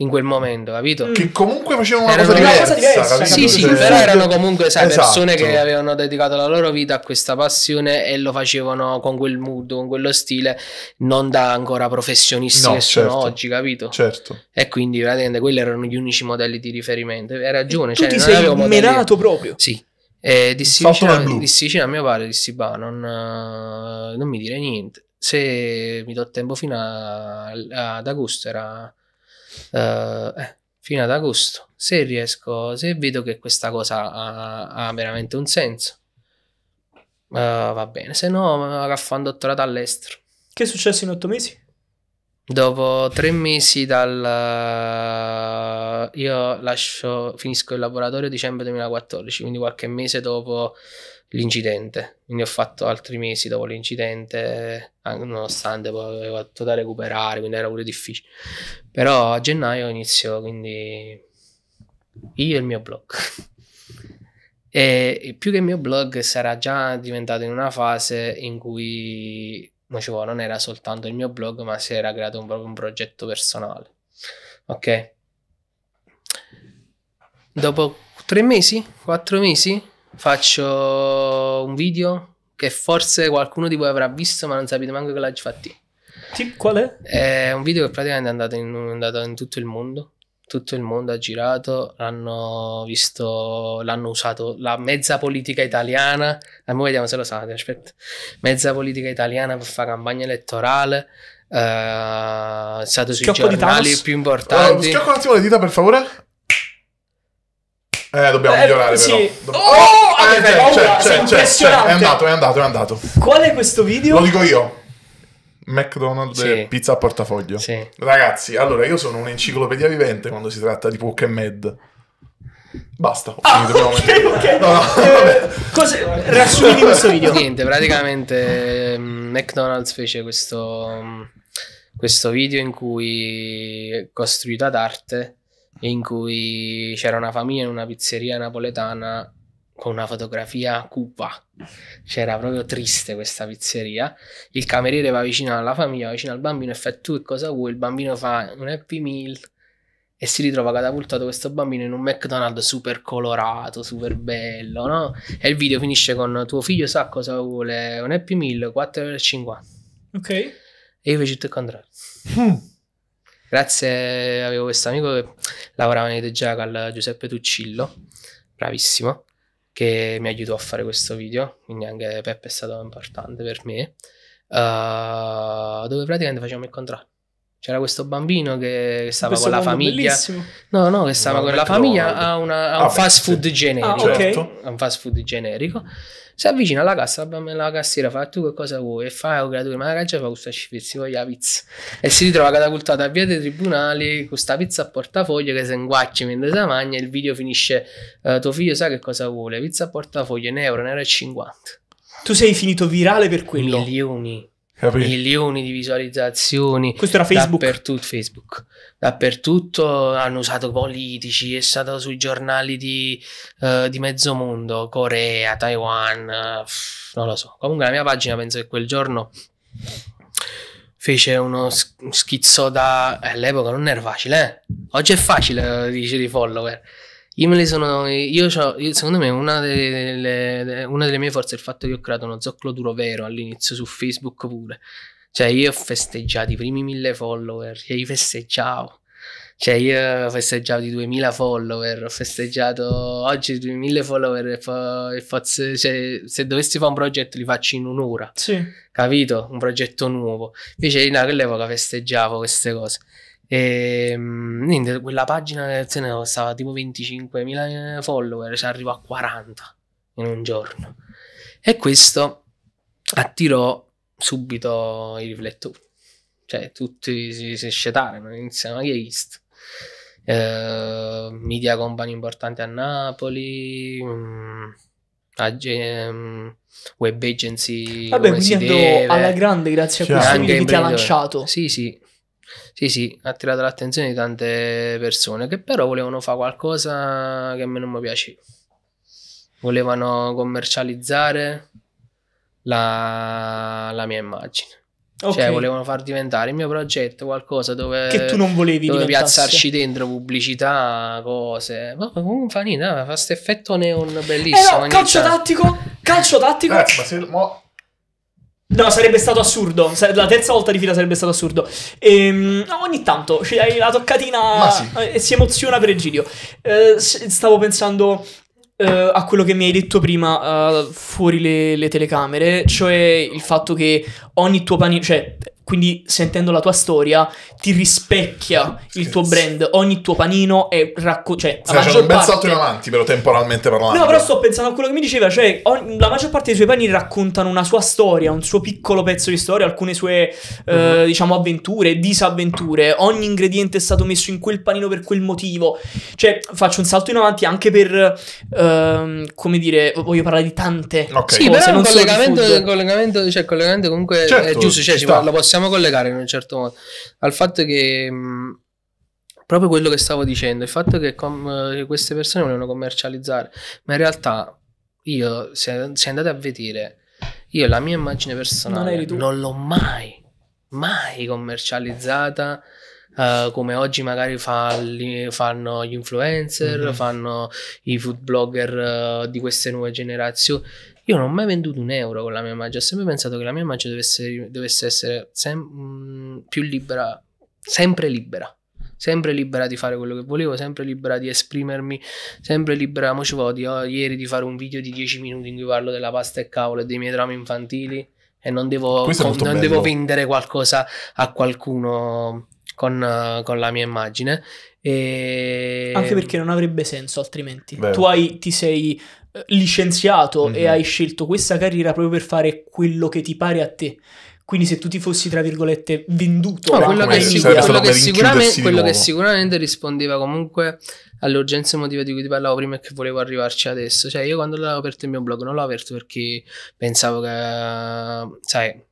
in quel momento, capito? Che mm. comunque facevano una erano cosa diversa. diversa sì, cioè, sì, però erano comunque sai, esatto. persone che avevano dedicato la loro vita a questa passione e lo facevano con quel mood, con quello stile, non da ancora professionisti no, che certo. sono oggi, capito? Certo. E quindi praticamente quelli erano gli unici modelli di riferimento. Hai ragione, tu cioè, ti sei merato proprio. Sì. E dissi, vicino, dissi vicino a mio padre, dissi, bah, non, eh, non mi dire niente. Se mi do tempo fino a, ad agosto era uh, fino ad agosto. Se riesco, se vedo che questa cosa ha, ha veramente un senso, uh, va bene. Se no, magari fa un dottorato all'estero. Che è successo in otto mesi? Dopo tre mesi dal... io lascio, finisco il laboratorio dicembre 2014, quindi qualche mese dopo l'incidente. Quindi ho fatto altri mesi dopo l'incidente, eh, nonostante poi avevo fatto da recuperare, quindi era pure difficile. Però a gennaio inizio quindi io e il mio blog. E più che il mio blog sarà già diventato in una fase in cui dicevo, non era soltanto il mio blog, ma si era creato un, proprio un progetto personale. Ok? Dopo tre mesi, quattro mesi, faccio un video che forse qualcuno di voi avrà visto ma non sapete neanche che l'hai fatto Tip qual è? È un video che praticamente è andato in, andato in tutto il mondo tutto il mondo ha girato, l'hanno visto, l'hanno usato la mezza politica italiana, e ah, ora vediamo se lo sanno, aspetta, mezza politica italiana per fare campagna elettorale, uh, è stato sui schiocco giornali più importanti. Uh, schiocco un attimo le dita per favore. Eh, dobbiamo eh, migliorare sì. però. Oh, Dobb- oh, eh, c'è, paura, c'è, c'è, c'è, è andato, è andato, è andato. Qual è questo video? Lo dico io. McDonald's sì. e pizza a portafoglio. Sì. Ragazzi, allora io sono un'enciclopedia vivente quando si tratta di Poke Med. Basta. Ah, ok, ok. <laughs> No, no. Eh, cosa, riassumimi questo video. Niente, praticamente mm, McDonald's fece questo, mm, questo video in cui costruito ad arte in cui c'era una famiglia in una pizzeria napoletana con una fotografia cupa. C'era proprio triste questa pizzeria. Il cameriere va vicino alla famiglia, vicino al bambino e fa tu cosa vuoi? Il bambino fa un happy meal e si ritrova catapultato questo bambino in un McDonald's super colorato, super bello, no? E il video finisce con tuo figlio sa cosa vuole, un happy meal, 4,50 Ok. E io feci tutto il contrario. Grazie, avevo questo amico che lavorava nei Dejac al Giuseppe Tuccillo, bravissimo, che mi aiutò a fare questo video, quindi anche Peppe è stato importante per me, uh, dove praticamente facciamo il contratto. C'era questo bambino che stava con la famiglia. Bellissimo. No, no, che stava no, con la famiglia a, una, a ah, un, fast food ah, generico, ah, okay. Certo. un fast food generico. Si avvicina alla cassa, la cassiera fa tu che cosa vuoi? E fa un oh, creatore, ma la ragazza fa questa schifezza, voglia pizza. E si ritrova catacultata a via dei tribunali, questa pizza a portafoglio che si inguaccia mentre si mangia e il video finisce, uh, tuo figlio sa che cosa vuole, pizza a portafoglio, un euro, un euro e cinquanta. Tu sei finito virale per quello? Milioni. Capito. milioni di visualizzazioni. Questo era Facebook? Dappertutto, Facebook. Dappertutto hanno usato politici, è stato sui giornali di, uh, di mezzo mondo, Corea, Taiwan, uh, non lo so. Comunque la mia pagina penso che quel giorno fece uno schizzo da... Eh, all'epoca non era facile, eh? Oggi è facile, dice di follower. Io me le sono. Io, io secondo me, una delle, una delle, mie forze è il fatto che ho creato uno zoccolo duro vero all'inizio su Facebook pure. Cioè, io ho festeggiato i primi mille follower, cioè, io festeggiavo. Cioè, io ho festeggiato i 2000 follower, ho festeggiato oggi i 2000 follower e, fa, e fa, cioè, se dovessi fare un progetto li faccio in un'ora. Sì. Capito? Un progetto nuovo. Invece, in quell'epoca festeggiavo queste cose. E ehm, niente, quella pagina del Senato stava tipo 25.000 eh, follower, cioè arrivò a 40 in un giorno. E questo attirò subito i riflettori. Cioè, tutti si, si scetarono, iniziano a chiedere. Eh, media company importanti a Napoli, mh, mm, ag- mh, mm, web agency. Vabbè, quindi andò alla grande grazie a certo. questo video che ti ha lanciato. Sì, sì, sì, sì, ha attirato l'attenzione di tante persone che però volevano fare qualcosa che a me non mi piaceva. Volevano commercializzare la, la mia immagine. Cioè, okay. Cioè, volevano far diventare il mio progetto qualcosa dove, che tu non volevi dove piazzarci dentro pubblicità, cose. Ma comunque fa niente, fa questo effetto neon bellissimo. Eh no, calcio tattico, calcio tattico. Eh, ma se, mo, No, sarebbe stato assurdo. La terza volta di fila sarebbe stato assurdo. E, ehm, ogni tanto ci dai la toccatina sì. Eh, e si emoziona per Egidio. Eh, stavo pensando eh, a quello che mi hai detto prima eh, fuori le, le, telecamere, cioè il fatto che ogni tuo panino, cioè quindi sentendo la tua storia ti rispecchia Scherzo. il tuo brand, ogni tuo panino è raccontato. Cioè, Stai cioè, facendo un bel parte... salto in avanti, però temporalmente parlando. No, però sto pensando a quello che mi diceva, cioè on- la maggior parte dei suoi panini raccontano una sua storia, un suo piccolo pezzo di storia, alcune sue, mm eh, mm-hmm. diciamo, avventure, disavventure. Ogni ingrediente è stato messo in quel panino per quel motivo. Cioè, faccio un salto in avanti anche per, ehm, come dire, voglio parlare di tante okay. cose. Sì, però non collegamento, collegamento, cioè, collegamento comunque certo. è giusto, cioè, ci, lo possiamo possiamo collegare in un certo modo al fatto che mh, mm, proprio quello che stavo dicendo, il fatto che com- eh, queste persone vogliono commercializzare, ma in realtà io, se, se andate a vedere, io la mia immagine personale non, non l'ho mai, mai commercializzata. Uh, come oggi magari fa li, fanno gli influencer, mm-hmm. fanno i food blogger uh, di queste nuove generazioni. Io non ho mai venduto un euro con la mia magia, ho sempre pensato che la mia magia dovesse, dovesse essere sem- mm, più libera, sempre libera. Sempre libera di fare quello che volevo, sempre libera di esprimermi, sempre libera. Mo ci vado oh, ieri di fare un video di 10 minuti in cui parlo della pasta e cavolo e dei miei drammi infantili e non devo, con, non devo vendere qualcosa a qualcuno con, con la mia immagine. E... Anche perché non avrebbe senso altrimenti. Beh. Tu hai, ti sei licenziato mm-hmm. e mhm. hai scelto questa carriera proprio per fare quello che ti pare a te. Quindi se tu ti fossi, tra virgolette, venduto... No, quello, che, si, quello, che, sicuramente, quello che, sicuramente, rispondeva comunque alle urgenze emotive di cui ti parlavo prima e che volevo arrivarci adesso. Cioè io quando l'ho aperto il mio blog non l'ho aperto perché pensavo che... Sai,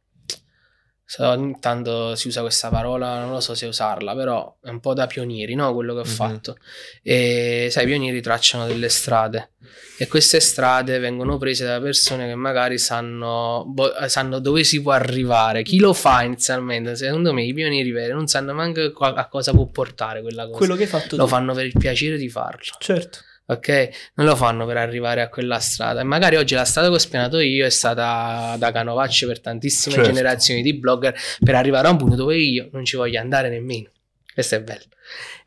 So, ogni tanto si usa questa parola, non lo so se usarla, però è un po' da pionieri, no? Quello che ho mm-hmm. fatto. E sai, i pionieri tracciano delle strade e queste strade vengono prese da persone che magari sanno, bo- sanno dove si può arrivare. Chi lo fa inizialmente? Secondo me i pionieri veri non sanno neanche a cosa può portare quella cosa. Quello che hai fatto Lo tu. fanno per il piacere di farlo. Certo ok? Non lo fanno per arrivare a quella strada. E magari oggi la strada che ho spianato io è stata da Canovaccio per tantissime certo. generazioni di blogger per arrivare a un punto dove io non ci voglio andare nemmeno. Questo è bello.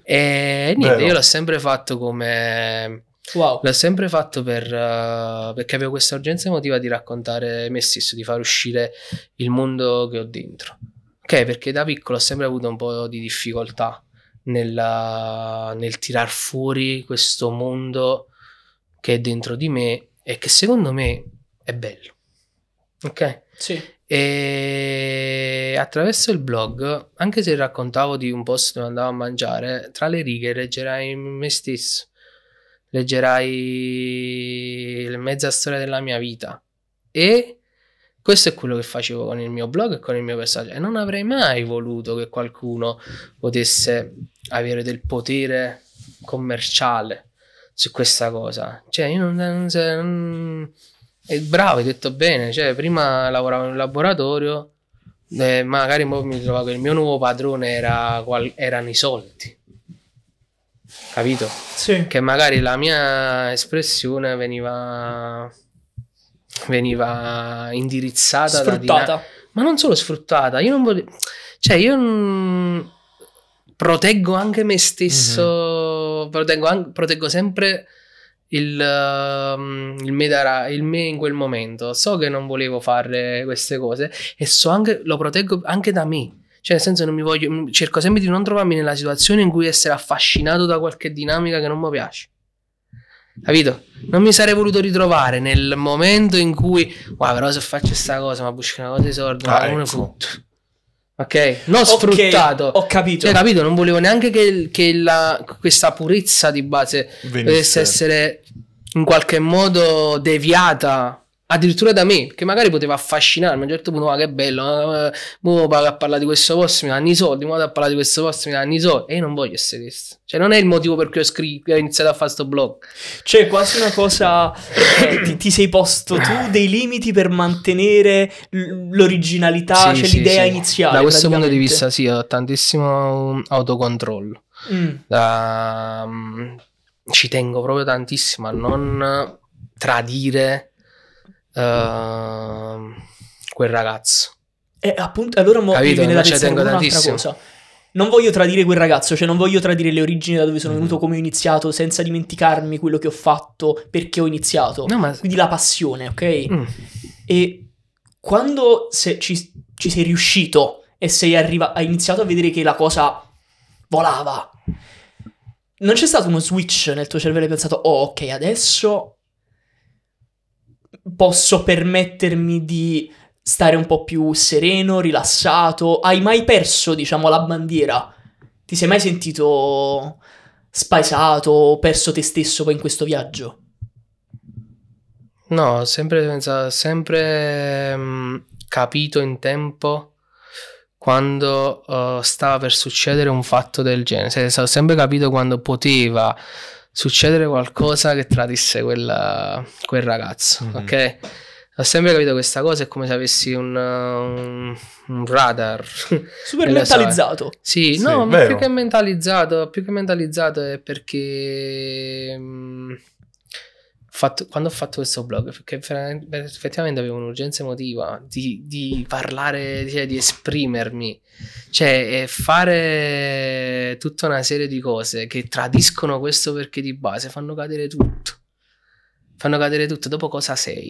E niente, bello. io l'ho sempre fatto come... Wow. L'ho sempre fatto per, uh, perché avevo questa urgenza emotiva di raccontare me stesso, di far uscire il mondo che ho dentro. Ok, perché da piccolo ho sempre avuto un po' di difficoltà nella, nel tirar fuori questo mondo che è dentro di me e che secondo me è bello. Ok? Sì. E attraverso il blog, anche se raccontavo di un posto dove andavo a mangiare, tra le righe leggerai me stesso, leggerai mezza storia della mia vita e questo è quello che facevo con il mio blog e con il mio personaggio e non avrei mai voluto che qualcuno potesse avere del potere commerciale su questa cosa. Cioè, io non, non, non è bravo, hai detto bene, cioè, prima lavoravo in un laboratorio eh, magari mi trovavo che il mio nuovo padrone era, qual, erano i soldi. Capito? Sì. Che magari la mia espressione veniva veniva indirizzata sfruttata. Da ma non solo sfruttata, io non voglio cioè io non... proteggo anche me stesso, mm-hmm. proteggo, an... proteggo, sempre il, uh, il, me darà, il me in quel momento. So che non volevo fare queste cose e so anche, lo proteggo anche da me. Cioè, nel senso, non mi voglio, mm, cerco sempre di non trovarmi nella situazione in cui essere affascinato da qualche dinamica che non mi piace. Capito? Non mi sarei voluto ritrovare nel momento in cui, wow, però se faccio questa cosa, ma busca una cosa di sordo, ah, uno ecco. frutto. Ok? Non okay, sfruttato. Ho capito. Cioè, capito? Non volevo neanche che, che la, questa purezza di base Venisse. potesse essere in qualche modo deviata addirittura da me, che magari poteva affascinarmi. A un certo punto, ah, che bello, eh, mo vado a parlare di questo posto, mi danno i soldi, mo vado a parlare di questo posto, mi danno i soldi. E io non voglio essere questo. Cioè, non è il motivo per cui ho, scritto, ho iniziato a fare questo blog. Cioè, quasi una cosa... Eh, <coughs> ti, ti, sei posto tu dei limiti per mantenere l'originalità, sì, cioè sì, l'idea sì. iniziale. Da questo punto di vista, sì, ho tantissimo um, autocontrollo. Mm. Da, um, ci tengo proprio tantissimo a non tradire Ehm, quel ragazzo. E eh, appunto, allora mo Capito? mi viene da pensare un'altra tantissimo. cosa. Non voglio tradire quel ragazzo, cioè non voglio tradire le origini da dove sono mm. venuto, mhm. come ho iniziato, senza dimenticarmi quello che ho fatto, perché ho iniziato. No, ma... Quindi la passione, ok? Mm. E quando se ci, ci, sei riuscito e sei arriva- hai iniziato a vedere che la cosa volava, non c'è stato uno switch nel tuo cervello e hai pensato, oh ok, adesso posso permettermi di stare un po' più sereno, rilassato. Hai mai perso, diciamo, la bandiera? Ti sei mai sentito spaesato o perso te stesso poi in questo viaggio? No, sempre sempre mm, capito in tempo quando uh, stava per succedere un fatto del genere. ho sempre capito quando poteva succedere qualcosa che tradisse quella, quel ragazzo, mm-hmm. ok? Ho sempre capito questa cosa, è come se avessi un, uh, un, un radar. <laughs> Super mentalizzato. Sì, sì, no, ma più che mentalizzato, più che mentalizzato è perché... Mh, mm, fatto, quando ho fatto questo blog, perché effettivamente avevo un'urgenza emotiva di, di parlare, cioè, di esprimermi, cioè fare tutta una serie di cose che tradiscono questo perché di base fanno cadere tutto. Fanno cadere tutto. Dopo cosa sei?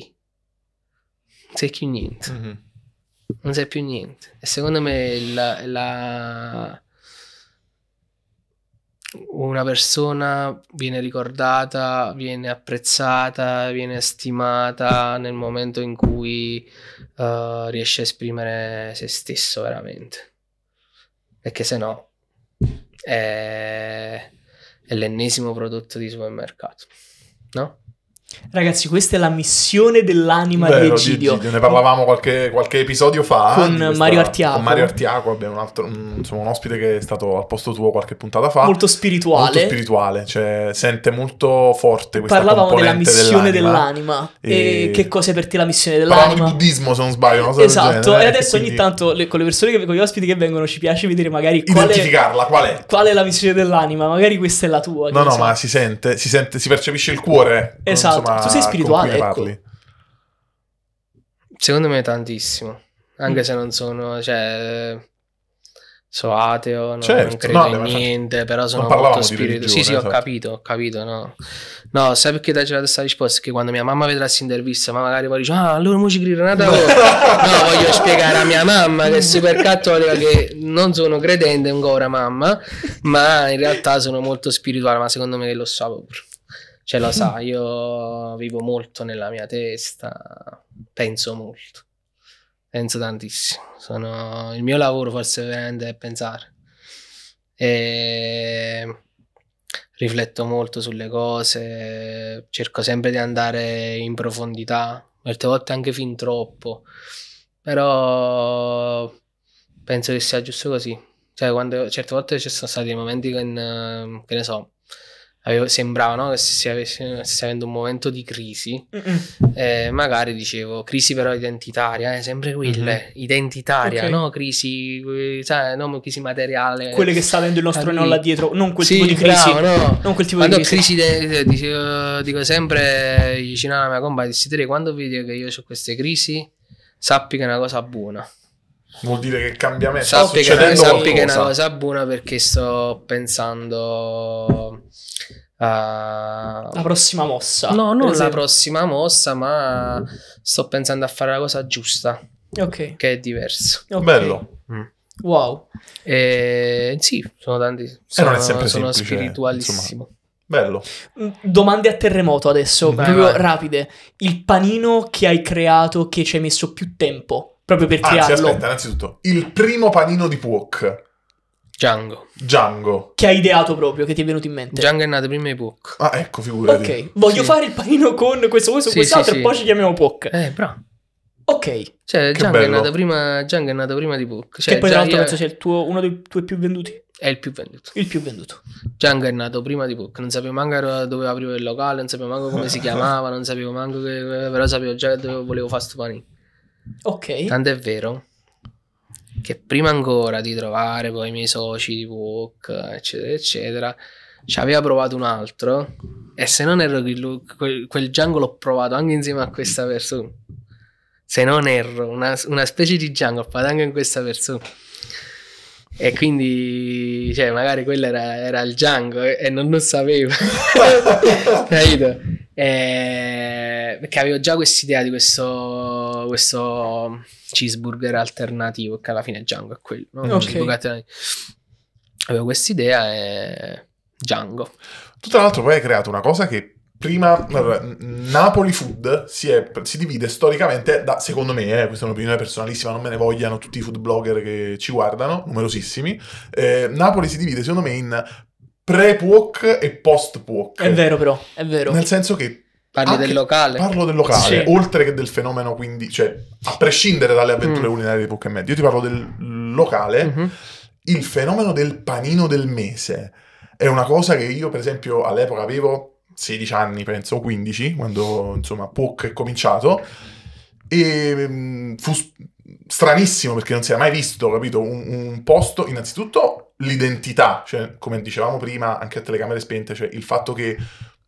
Non sei più niente. Mm-hmm. Non sei più niente. E secondo me la, la una persona viene ricordata, viene apprezzata, viene stimata nel momento in cui uh, riesce a esprimere se stesso veramente. Perché se no è, è l'ennesimo prodotto di supermercato, no? Ragazzi, questa è la missione dell'anima Vero, di Egidio. Di, di, ne parlavamo qualche, qualche episodio fa. Con questa, Mario Artiaco. Con Mario Artiaco abbiamo un, altro, mm, insomma, un ospite che è stato al posto tuo qualche puntata fa. Molto spirituale. Molto spirituale, cioè sente molto forte questa Parlavamo della missione dell'anima. dell'anima. E... e... che cosa è per te la missione dell'anima? Parlavamo di buddismo, se non sbaglio. Non so esatto, e eh, adesso quindi... ogni tanto le, con le persone, che, con gli ospiti che vengono ci piace vedere magari... Identificarla, qual è? Qual è la missione dell'anima? Magari questa è la tua. No, no, so. ma si sente, si sente, si percepisce il cuore. Esatto. Insomma, insomma, tu sei spirituale, ecco. ecco. Secondo me tantissimo, anche mm. se non sono, cioè, so ateo, no, certo, non credo no, in niente, però sono molto spirituale. Sì, sì, esatto. ho capito, ho capito, no. No, sai perché ti ha questa risposta? Che quando mia mamma vedrà questa intervista, ma magari poi dice, ah, allora mo ci credi <laughs> No, voglio spiegare a mia mamma che è super cattolica, che non sono credente ancora mamma, ma in realtà sono molto spirituale, ma secondo me lo so proprio ce lo <laughs> sa, io vivo molto nella mia testa, penso molto, penso tantissimo, Sono, il mio lavoro forse veramente è pensare e rifletto molto sulle cose, cerco sempre di andare in profondità, molte volte anche fin troppo, però penso che sia giusto così. Cioè, quando certe volte ci sono stati momenti che, in, che ne so, avevo, sembrava no, che stessi, avendo un momento di crisi, eh, magari dicevo crisi però identitaria, eh, sempre quelle, mm-hmm. identitaria, okay. no? Crisi, eh, sai, no, crisi materiale. Quelle che sta avendo il nostro nonno là dietro, non quel sì, tipo di crisi. Bravo, no. Non quel tipo quando di crisi. crisi de, dico, dico, sempre, eh, vicino alla mia compagna, dissi, quando vedi che io ho queste crisi, sappi che è una cosa buona. Vuol dire che cambiamento sta sappi succedendo che, sappi che è una cosa buona perché sto pensando a... La prossima mossa. No, non la prossima mossa, ma sto pensando a fare la cosa giusta. Ok. Che è diverso. Okay. Bello. Mm. Wow. Eh, sì, sono tanti. Sono, eh sono semplice, spiritualissimo. Insomma. Bello. Mm, domande a terremoto adesso, Beh, proprio vai. rapide. Il panino che hai creato che ci hai messo più tempo? Proprio perché Anzi, hanno... aspetta, innanzitutto, il primo panino di Puok. Django. Django. Che hai ideato proprio, che ti è venuto in mente. Django è nato prima di Puok. Ah, ecco, figurati. Ok, voglio sì. fare il panino con questo, questo, sì, quest'altro sì, e poi ci chiamiamo Puok. Eh, bravo. Ok. Cioè, Django è, nato prima, è nato prima di Puck. Cioè, che poi, tra l'altro, io... penso sia il tuo, uno dei tuoi più venduti. È il più venduto. Il più venduto. Django è nato prima di Puck. Non sapevo manco dove aprivo il locale, non sapevo manco come si <laughs> chiamava, non sapevo manco che... Però sapevo già dove volevo fare sto panino. Ok. è vero che prima ancora di trovare poi i miei soci di Walk, eccetera, eccetera, ci aveva provato un altro e se non erro quel, quel Django l'ho provato anche insieme a questa persona. Se non erro, una, una specie di jungle ho fatto anche in questa persona. E quindi, cioè, magari quello era, era il jungle e, e non lo sapevo. <laughs> Capito? Eh, perché avevo già quest'idea di questo, questo cheeseburger alternativo, che alla fine è Django è quello. No? Okay. Avevo quest'idea e Django. Tu tra l'altro poi hai creato una cosa che prima Napoli Food si, è, si, divide storicamente da, secondo me, eh, questa è un'opinione personalissima, non me ne vogliano tutti i food blogger che ci guardano, numerosissimi, eh, Napoli si divide secondo me in pre-puoc e post-puoc. È vero però, è vero. Nel senso che Parli Anche del locale. Parlo del locale, sì. oltre che del fenomeno, quindi, cioè, a prescindere dalle avventure mm. culinarie di e Pokémon, io ti parlo del locale, mm-hmm. il fenomeno del panino del mese è una cosa che io, per esempio, all'epoca avevo 16 anni, penso, o 15, quando, insomma, Poc è cominciato, e mm, fu stranissimo perché non si era mai visto, capito, un, un posto, innanzitutto l'identità, cioè come dicevamo prima anche a telecamere spente, cioè il fatto che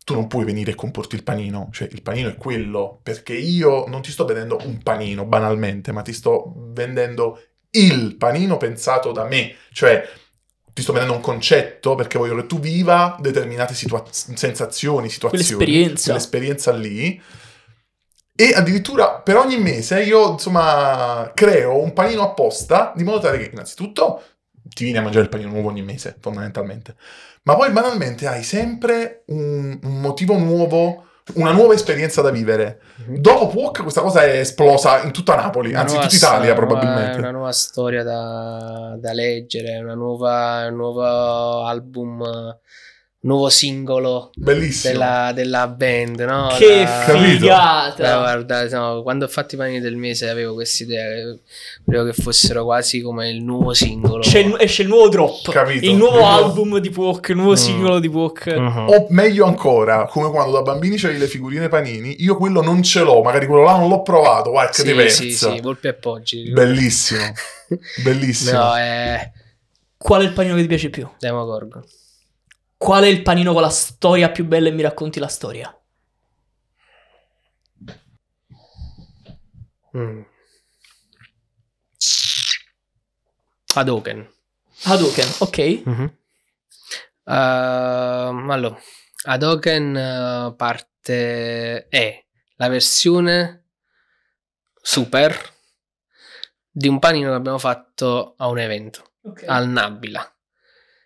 tu non puoi venire e comporti il panino, cioè il panino è quello, perché io non ti sto vendendo un panino banalmente, ma ti sto vendendo il panino pensato da me, cioè ti sto vendendo un concetto perché voglio che tu viva determinate situa- sensazioni, situazioni, quell'esperienza. quell'esperienza lì. E addirittura per ogni mese io, insomma, creo un panino apposta di modo tale che innanzitutto ti viene a mangiare il panino nuovo ogni mese, fondamentalmente. Ma poi banalmente hai sempre un, un motivo nuovo, una nuova esperienza da vivere. Mm-hmm. Dopo Puoc questa cosa è esplosa in tutta Napoli, una anzi in tutta Italia nuova, probabilmente. Eh, una nuova storia da, da leggere, una nuova, un nuovo album nuovo singolo della, della, band, no? Che la... figata! No, eh, guarda, no, quando ho fatto i panini del mese avevo questa idea, volevo che fossero quasi come il nuovo singolo. Il, esce il nuovo drop, Capito. il nuovo Capito. album di Puck, il nuovo mm. singolo di Puck. Uh-huh. Mm-hmm. O meglio ancora, come quando da bambini c'avevi le figurine panini, io quello non ce l'ho, magari quello là non l'ho provato, guarda che sì, diverso. Sì, sì, Volpi e Poggi. Bellissimo, <laughs> bellissimo. No, eh... Qual è il panino che ti piace più? Demogorgon. Qual è il panino con la storia più bella e mi racconti la storia? Mm. Hadoken. Hadoken, ok. Mm-hmm. Uh, ehm, allora, Hadoken eh, parte è la versione super di un panino che abbiamo fatto a un evento okay. al Nabila.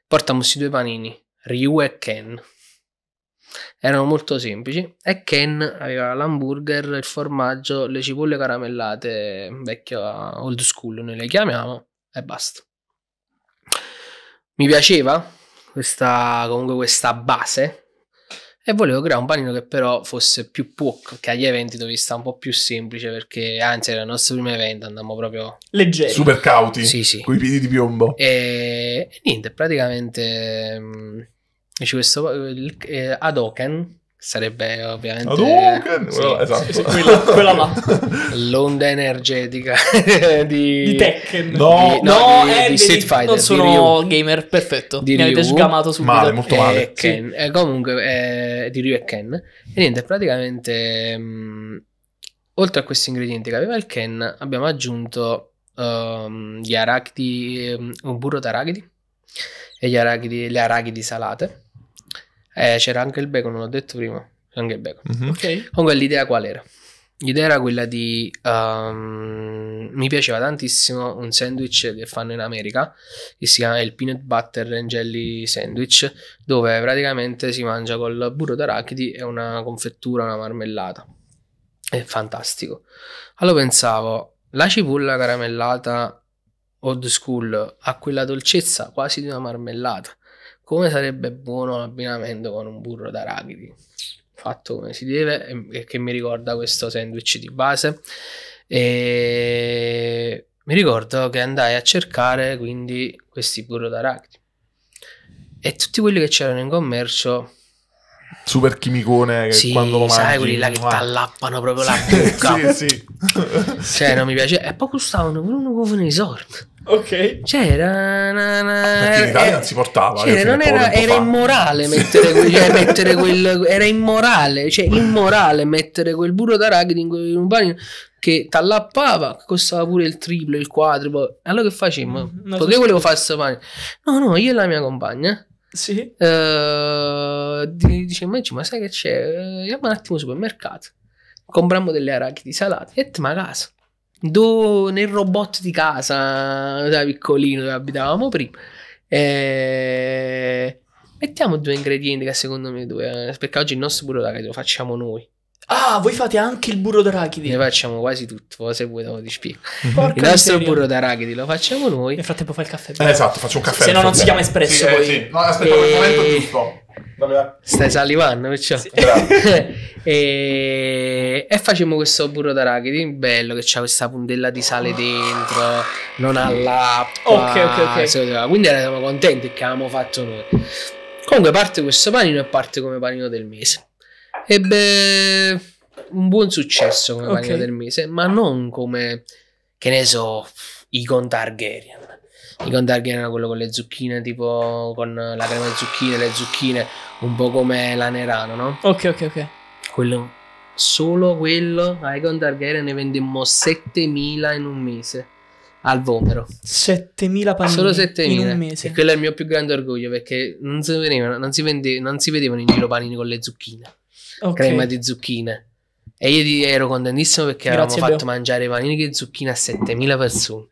Portamossi due panini Ryu e Ken. Erano molto semplici e Ken aveva l'hamburger, il formaggio, le cipolle caramellate, vecchia old school noi le chiamiamo, e basta. Mi piaceva questa, comunque questa base e volevo creare un panino che però fosse più puoc, che agli eventi dovevi stare un po' più semplice perché anzi era il nostro primo evento, andammo proprio leggeri, super cauti, sì, sì. con i piedi di piombo. E, e niente, praticamente mh, mm, Dice questo eh, Adoken sarebbe ovviamente Adoken, sì, well, esatto. Sì, quella, quella là. <laughs> l'onda energetica <laughs> di, di Tekken. No, di, no, no di, eh, di Street Fighter. Non sono gamer, perfetto. Di Mi Ryu, avete sgamato subito. Male, eh, molto male. Ken, sì. eh, comunque eh, di Ryu e Ken. E niente, praticamente mh, mm, oltre a questi ingredienti che aveva il Ken, abbiamo aggiunto um, gli arachidi, mm, un burro d'arachidi e gli arachidi, le arachidi salate eh, c'era anche il bacon, non l'ho detto prima. Anche il bacon. Mm-hmm. Okay. Comunque l'idea qual era? L'idea era quella di... Um, mi piaceva tantissimo un sandwich che fanno in America, che si chiama il peanut butter and jelly sandwich, dove praticamente si mangia col burro d'arachidi e una confettura, una marmellata. È fantastico. Allora pensavo, la cipolla caramellata old school ha quella dolcezza quasi di una marmellata. Come sarebbe buono l'abbinamento con un burro d'arachidi? Fatto come si deve ehm, e che mi ricorda questo sandwich di base. E mi ricordo che andai a cercare quindi questi burro d'arachidi e tutti quelli che c'erano in commercio super chimicone che sì, quando lo mangi sai quelli là che ti allappano proprio la <laughs> bocca sì, sì. cioè non mi piace e poi costavano pure uno con i sordi Ok. Cioè, era. Na, na, Perché in l'Italia eh, non si portava. Cioè, non era, era immorale mettere, quel, cioè, <laughs> mettere quel. Era immorale, cioè, immorale mettere quel burro d'arachidi in, in un bagno che t'allappava, costava pure il triplo, il quadruplo. Allora che facemmo? Mm, no, Perché volevo fare questo pane? No, no, io e la mia compagna. Sì. Uh, dice, ma sai che c'è? Eh, andiamo un attimo al supermercato. Compriamo delle arachidi salate e te ma casa do, nel robot di casa da piccolino dove abitavamo prima. E... Mettiamo due ingredienti che secondo me due. Eh, perché oggi il nostro burro d'arachidi lo facciamo noi. Ah, voi fate anche il burro d'arachidi? Ne facciamo quasi tutto, se vuoi dopo ti spiego. Mhm. il nostro burro d'arachidi lo facciamo noi. Nel frattempo fai il caffè. Eh, esatto, faccio un caffè. Se no non si chiama espresso sì, eh, poi. Eh, sì. No, aspetta, e... il momento giusto. Stai salivando, perciò. Sì. <laughs> e... e facciamo questo burro d'arachidi, bello, che c'ha questa puntella di sale dentro, non ha l'app. Ok, ok, ok. Quindi eravamo contenti che avevamo fatto noi. Comunque parte questo panino e parte come panino del mese. Ebbe un buon successo come okay. panino del mese, ma non come, che ne so, i Targaryen. I contarghi erano quello con le zucchine, tipo con la crema di zucchine, le zucchine, un po' come la Nerano, no? Ok, ok, ok. Quello, solo quello, Icon Targaryen ne vendemmo 7.000 in un mese al vomero 7000 panini solo 7000 in un mese e quello è il mio più grande orgoglio perché non si, venivano, non si, vende, non si vedevano in giro panini con le zucchine okay. crema di zucchine e io ero contentissimo perché Grazie avevamo fatto mangiare panini di zucchine a 7000 persone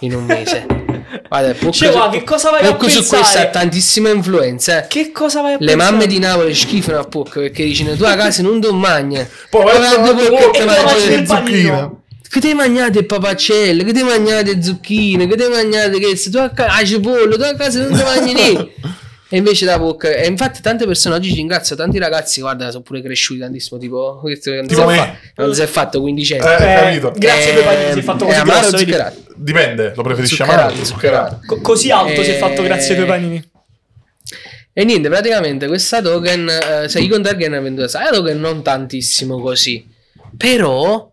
in un mese <laughs> Guarda, poco, cioè, guarda, che cosa vai a pensare? su questa ha tantissima influenza. Eh. Che cosa vai a Le pensare? Le mamme di Napoli schifano a Pocco perché dicono tu a casa non do magna. <laughs> Poi vai a Pocco e <laughs> mangi le zucchine. Che te mangiate papacelle, che te mangiate zucchine, che te mangiate che se tu a casa, ah, tu a casa non ti mangi <laughs> niente. E invece da Poker. E infatti tante persone oggi ci ringraziano, tanti ragazzi, guarda, sono pure cresciuti tantissimo, tipo, questo non, tipo si, è fa- non si è fatto 15 anni. Eh, eh, grazie per eh, si è fatto eh, così amaro Dipende, lo preferisci amaro o zuccherato. Co- così alto si è fatto eh. grazie ai tuoi panini. E niente, praticamente questa token, eh, cioè Icon Targen ha venduto, sai, token non tantissimo così, però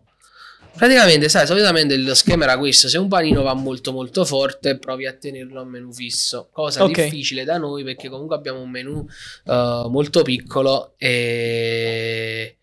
Praticamente, sai, solitamente lo schema era questo: se un panino va molto molto forte, provi a tenerlo a menu fisso, cosa okay. difficile da noi perché comunque abbiamo un menu uh, molto piccolo e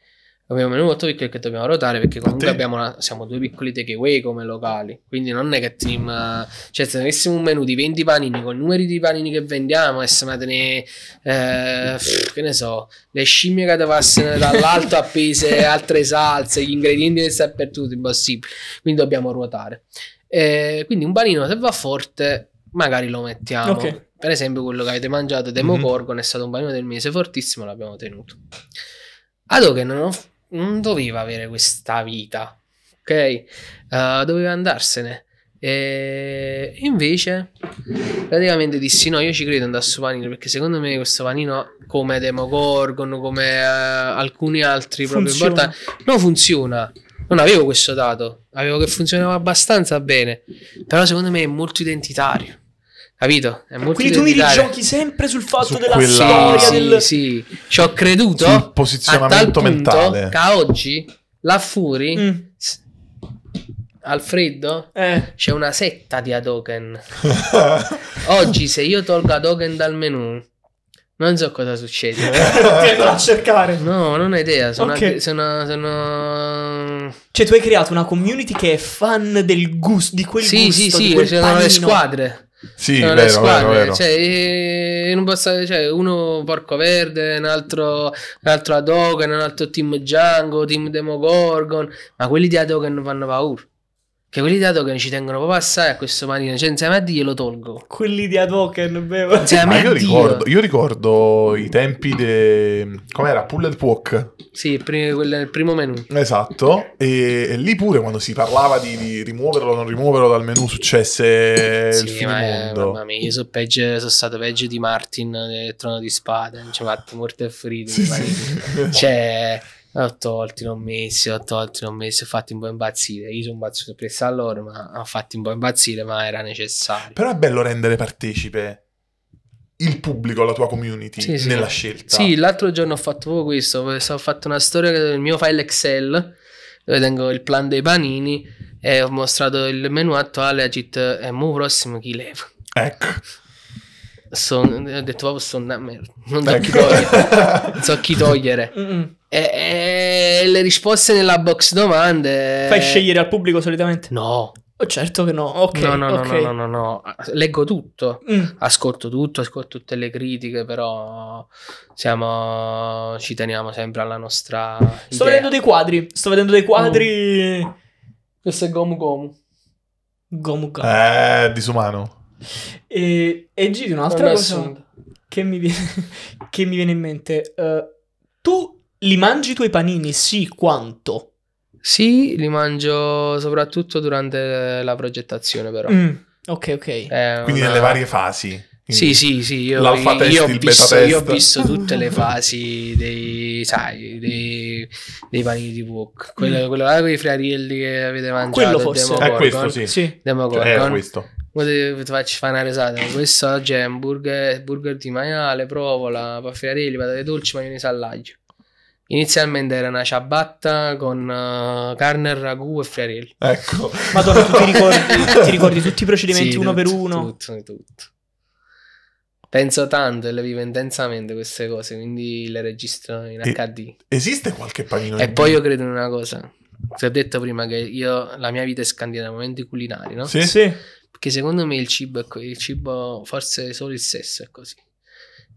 abbiamo almeno 8 kick che dobbiamo ruotare perché comunque abbiamo una, siamo due piccoli takeaway come locali quindi non è che team, cioè se avessimo un menu di 20 panini con i numeri di panini che vendiamo e se ne eh, che ne so le scimmie che passano dall'alto appese altre salse gli ingredienti che sta per tutto impossibile quindi dobbiamo ruotare eh, quindi un panino se va forte magari lo mettiamo okay. per esempio quello che avete mangiato Demogorgon mm-hmm. è stato un panino del mese fortissimo l'abbiamo tenuto ad hoc non ho non doveva avere questa vita, ok? Uh, doveva andarsene. E invece praticamente dissi no, io ci credo in questo panino perché secondo me questo panino come Demogorgon, come uh, alcuni altri funziona. proprio importanti, funziona. Non avevo questo dato, avevo che funzionava abbastanza bene, però secondo me è molto identitario. Capito? È molto Quindi tu mi rigiochi sempre sul fatto Su della quella... storia. Sì, del... sì, ci ho creduto. Sul posizionamento mentale. Che a oggi la Fury mm al freddo eh. c'è una setta di Adoken. <laughs> Oggi, se io tolgo Adoken dal menu, non so cosa succede. <laughs> Eh? a cercare. No, non ho idea. Sono, okay. ad- sono, sono, Cioè, tu hai creato una community che è fan del gusto di quel sì, gusto. Sì, sì, sì. Ci sono le squadre. Sì, sono vero, squadre, vero, vero. Cioè, posso, cioè, uno Porco Verde, un altro, un altro Adoken, un altro Team Django, Team Demogorgon, ma quelli di Adoken fanno paura. Che quelli di Adoken ci tengono proprio assai a questo panino. Cioè, insieme a Dio glielo tolgo. Quelli di Adoken, bevo. Insieme Ma io ricordo, io ricordo i tempi de... Com'era? Pull and Walk. Sì, il, primo, primo menu. Esatto. E, e, lì pure quando si parlava di, di rimuoverlo o non rimuoverlo dal menu successe sì, il Sì, eh, Mamma mia, io sono, peggio, sono stato peggio di Martin del eh, Trono di Spada. Non ci ho fatto morte e ferite. Sì, sì. cioè ho tolti, l'ho messi, ho tolti, l'ho messi, ho fatto un po' imbazzire. Io sono imbazzuto presso a loro, ma ho fatto un po' imbazzire, ma era necessario. Però è bello rendere partecipe il pubblico, la tua community sì, sì. nella scelta. Sì, l'altro giorno ho fatto proprio questo, ho fatto una storia del mio file Excel dove tengo il plan dei panini e ho mostrato il menu attuale a Git e mo prossimo chi leva. Ecco. Son, eh, ho detto proprio son da merda. Non, da chi ecco. togliere. <laughs> so chi togliere. E, e, le risposte nella box domande. Eh, Fai scegliere al pubblico solitamente? No. Oh, certo che no. ok no, no, okay. no, no, no, no, Leggo tutto, mm. ascolto tutto, ascolto tutte le critiche, però siamo, ci teniamo sempre alla nostra. Idea. Sto vedendo dei quadri. Sto vedendo dei quadri. Mm. Questo è Gomu Gomu. Gomu Gomu. Eh, disumano. E, e giri un'altra cosa che mi, viene, <laughs> che mi, viene, in mente. Uh, tu li mangi i tuoi panini? Sì, quanto? Sì, li mangio soprattutto durante la progettazione, però. Mm, ok, ok. È Quindi una... nelle varie fasi. sì, sì, sì, io, test, io, ho visto, io, ho visto, tutte le <laughs> fasi dei, sai, dei, dei panini di wok. Quello, mm. quello là con i friarielli che avete mangiato. Quello forse Demogorgon, è questo, sì. Demogorgon, cioè, è questo. Guarda, ti faccio fare una risata. Questo oggi è un burger, burger di maiale, provola, paffiarelli, patate dolci, maionese all'aglio. Inizialmente era una ciabatta con uh, carne, ragù e friarelli. Ecco. <laughs> Madonna, tu ti ricordi, <laughs> ti ricordi tutti i procedimenti sì, uno tutto, per uno? Tutto, tutto. Penso tanto e le vivo intensamente queste cose, quindi le registro in e HD. Esiste qualche panino? E poi io credo in una cosa. Ti ho detto prima che io, la mia vita è scandita da momenti culinari, no? Sì, sì. Perché secondo me il cibo è co- il cibo, forse solo il sesso è così.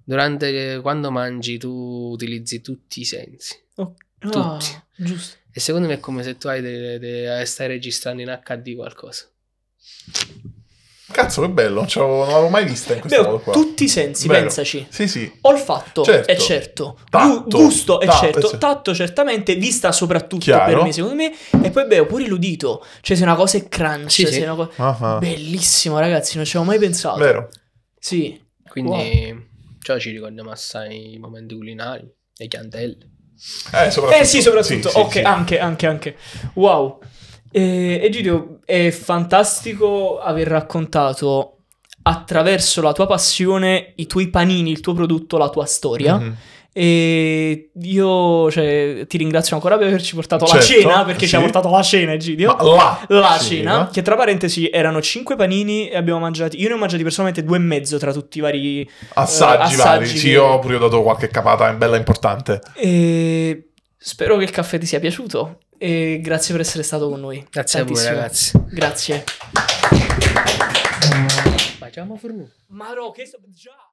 Durante quando mangi tu utilizzi tutti i sensi. Oh. Tutti. Ah, giusto. E secondo me è come se tu hai de, de, stai registrando in HD qualcosa. Cazzo, che bello, non, non l'avevo mai vista in questo Beh, modo qua. Tutti i sensi, bello. pensaci. Sì, sì. Olfatto certo. è certo, certo. tatto, gusto è tatto, certo, tatto certamente, vista soprattutto Chiaro. per me, secondo me, e poi beh, pure l'udito, cioè se una cosa è crunch, sì, sì. Co- uh-huh. bellissimo ragazzi, non ci avevo mai pensato. Vero. Sì. Quindi wow. cioè, ci ricordiamo assai i momenti culinari, le candelle. Eh, soprattutto. eh sì, soprattutto. Sì, ok, anche, anche, anche. Wow. E, Egidio, è fantastico aver raccontato attraverso la tua passione, i tuoi panini, il tuo prodotto, la tua storia. Mm-hmm. E io cioè, ti ringrazio ancora per averci portato certo, la cena, perché sì. ci ha portato la cena Egidio. Ma la, la cena, cena, che tra parentesi erano cinque panini e abbiamo mangiato... io ne ho mangiati personalmente due e mezzo tra tutti i vari assaggi. Eh, assaggi vari. Che... Sì, io pure dato qualche capata è bella importante. E Spero che il caffè ti sia piaciuto e grazie per essere stato con noi. Grazie Tantissimo. a voi ragazzi. Grazie. Facciamo fornù. Maro, che già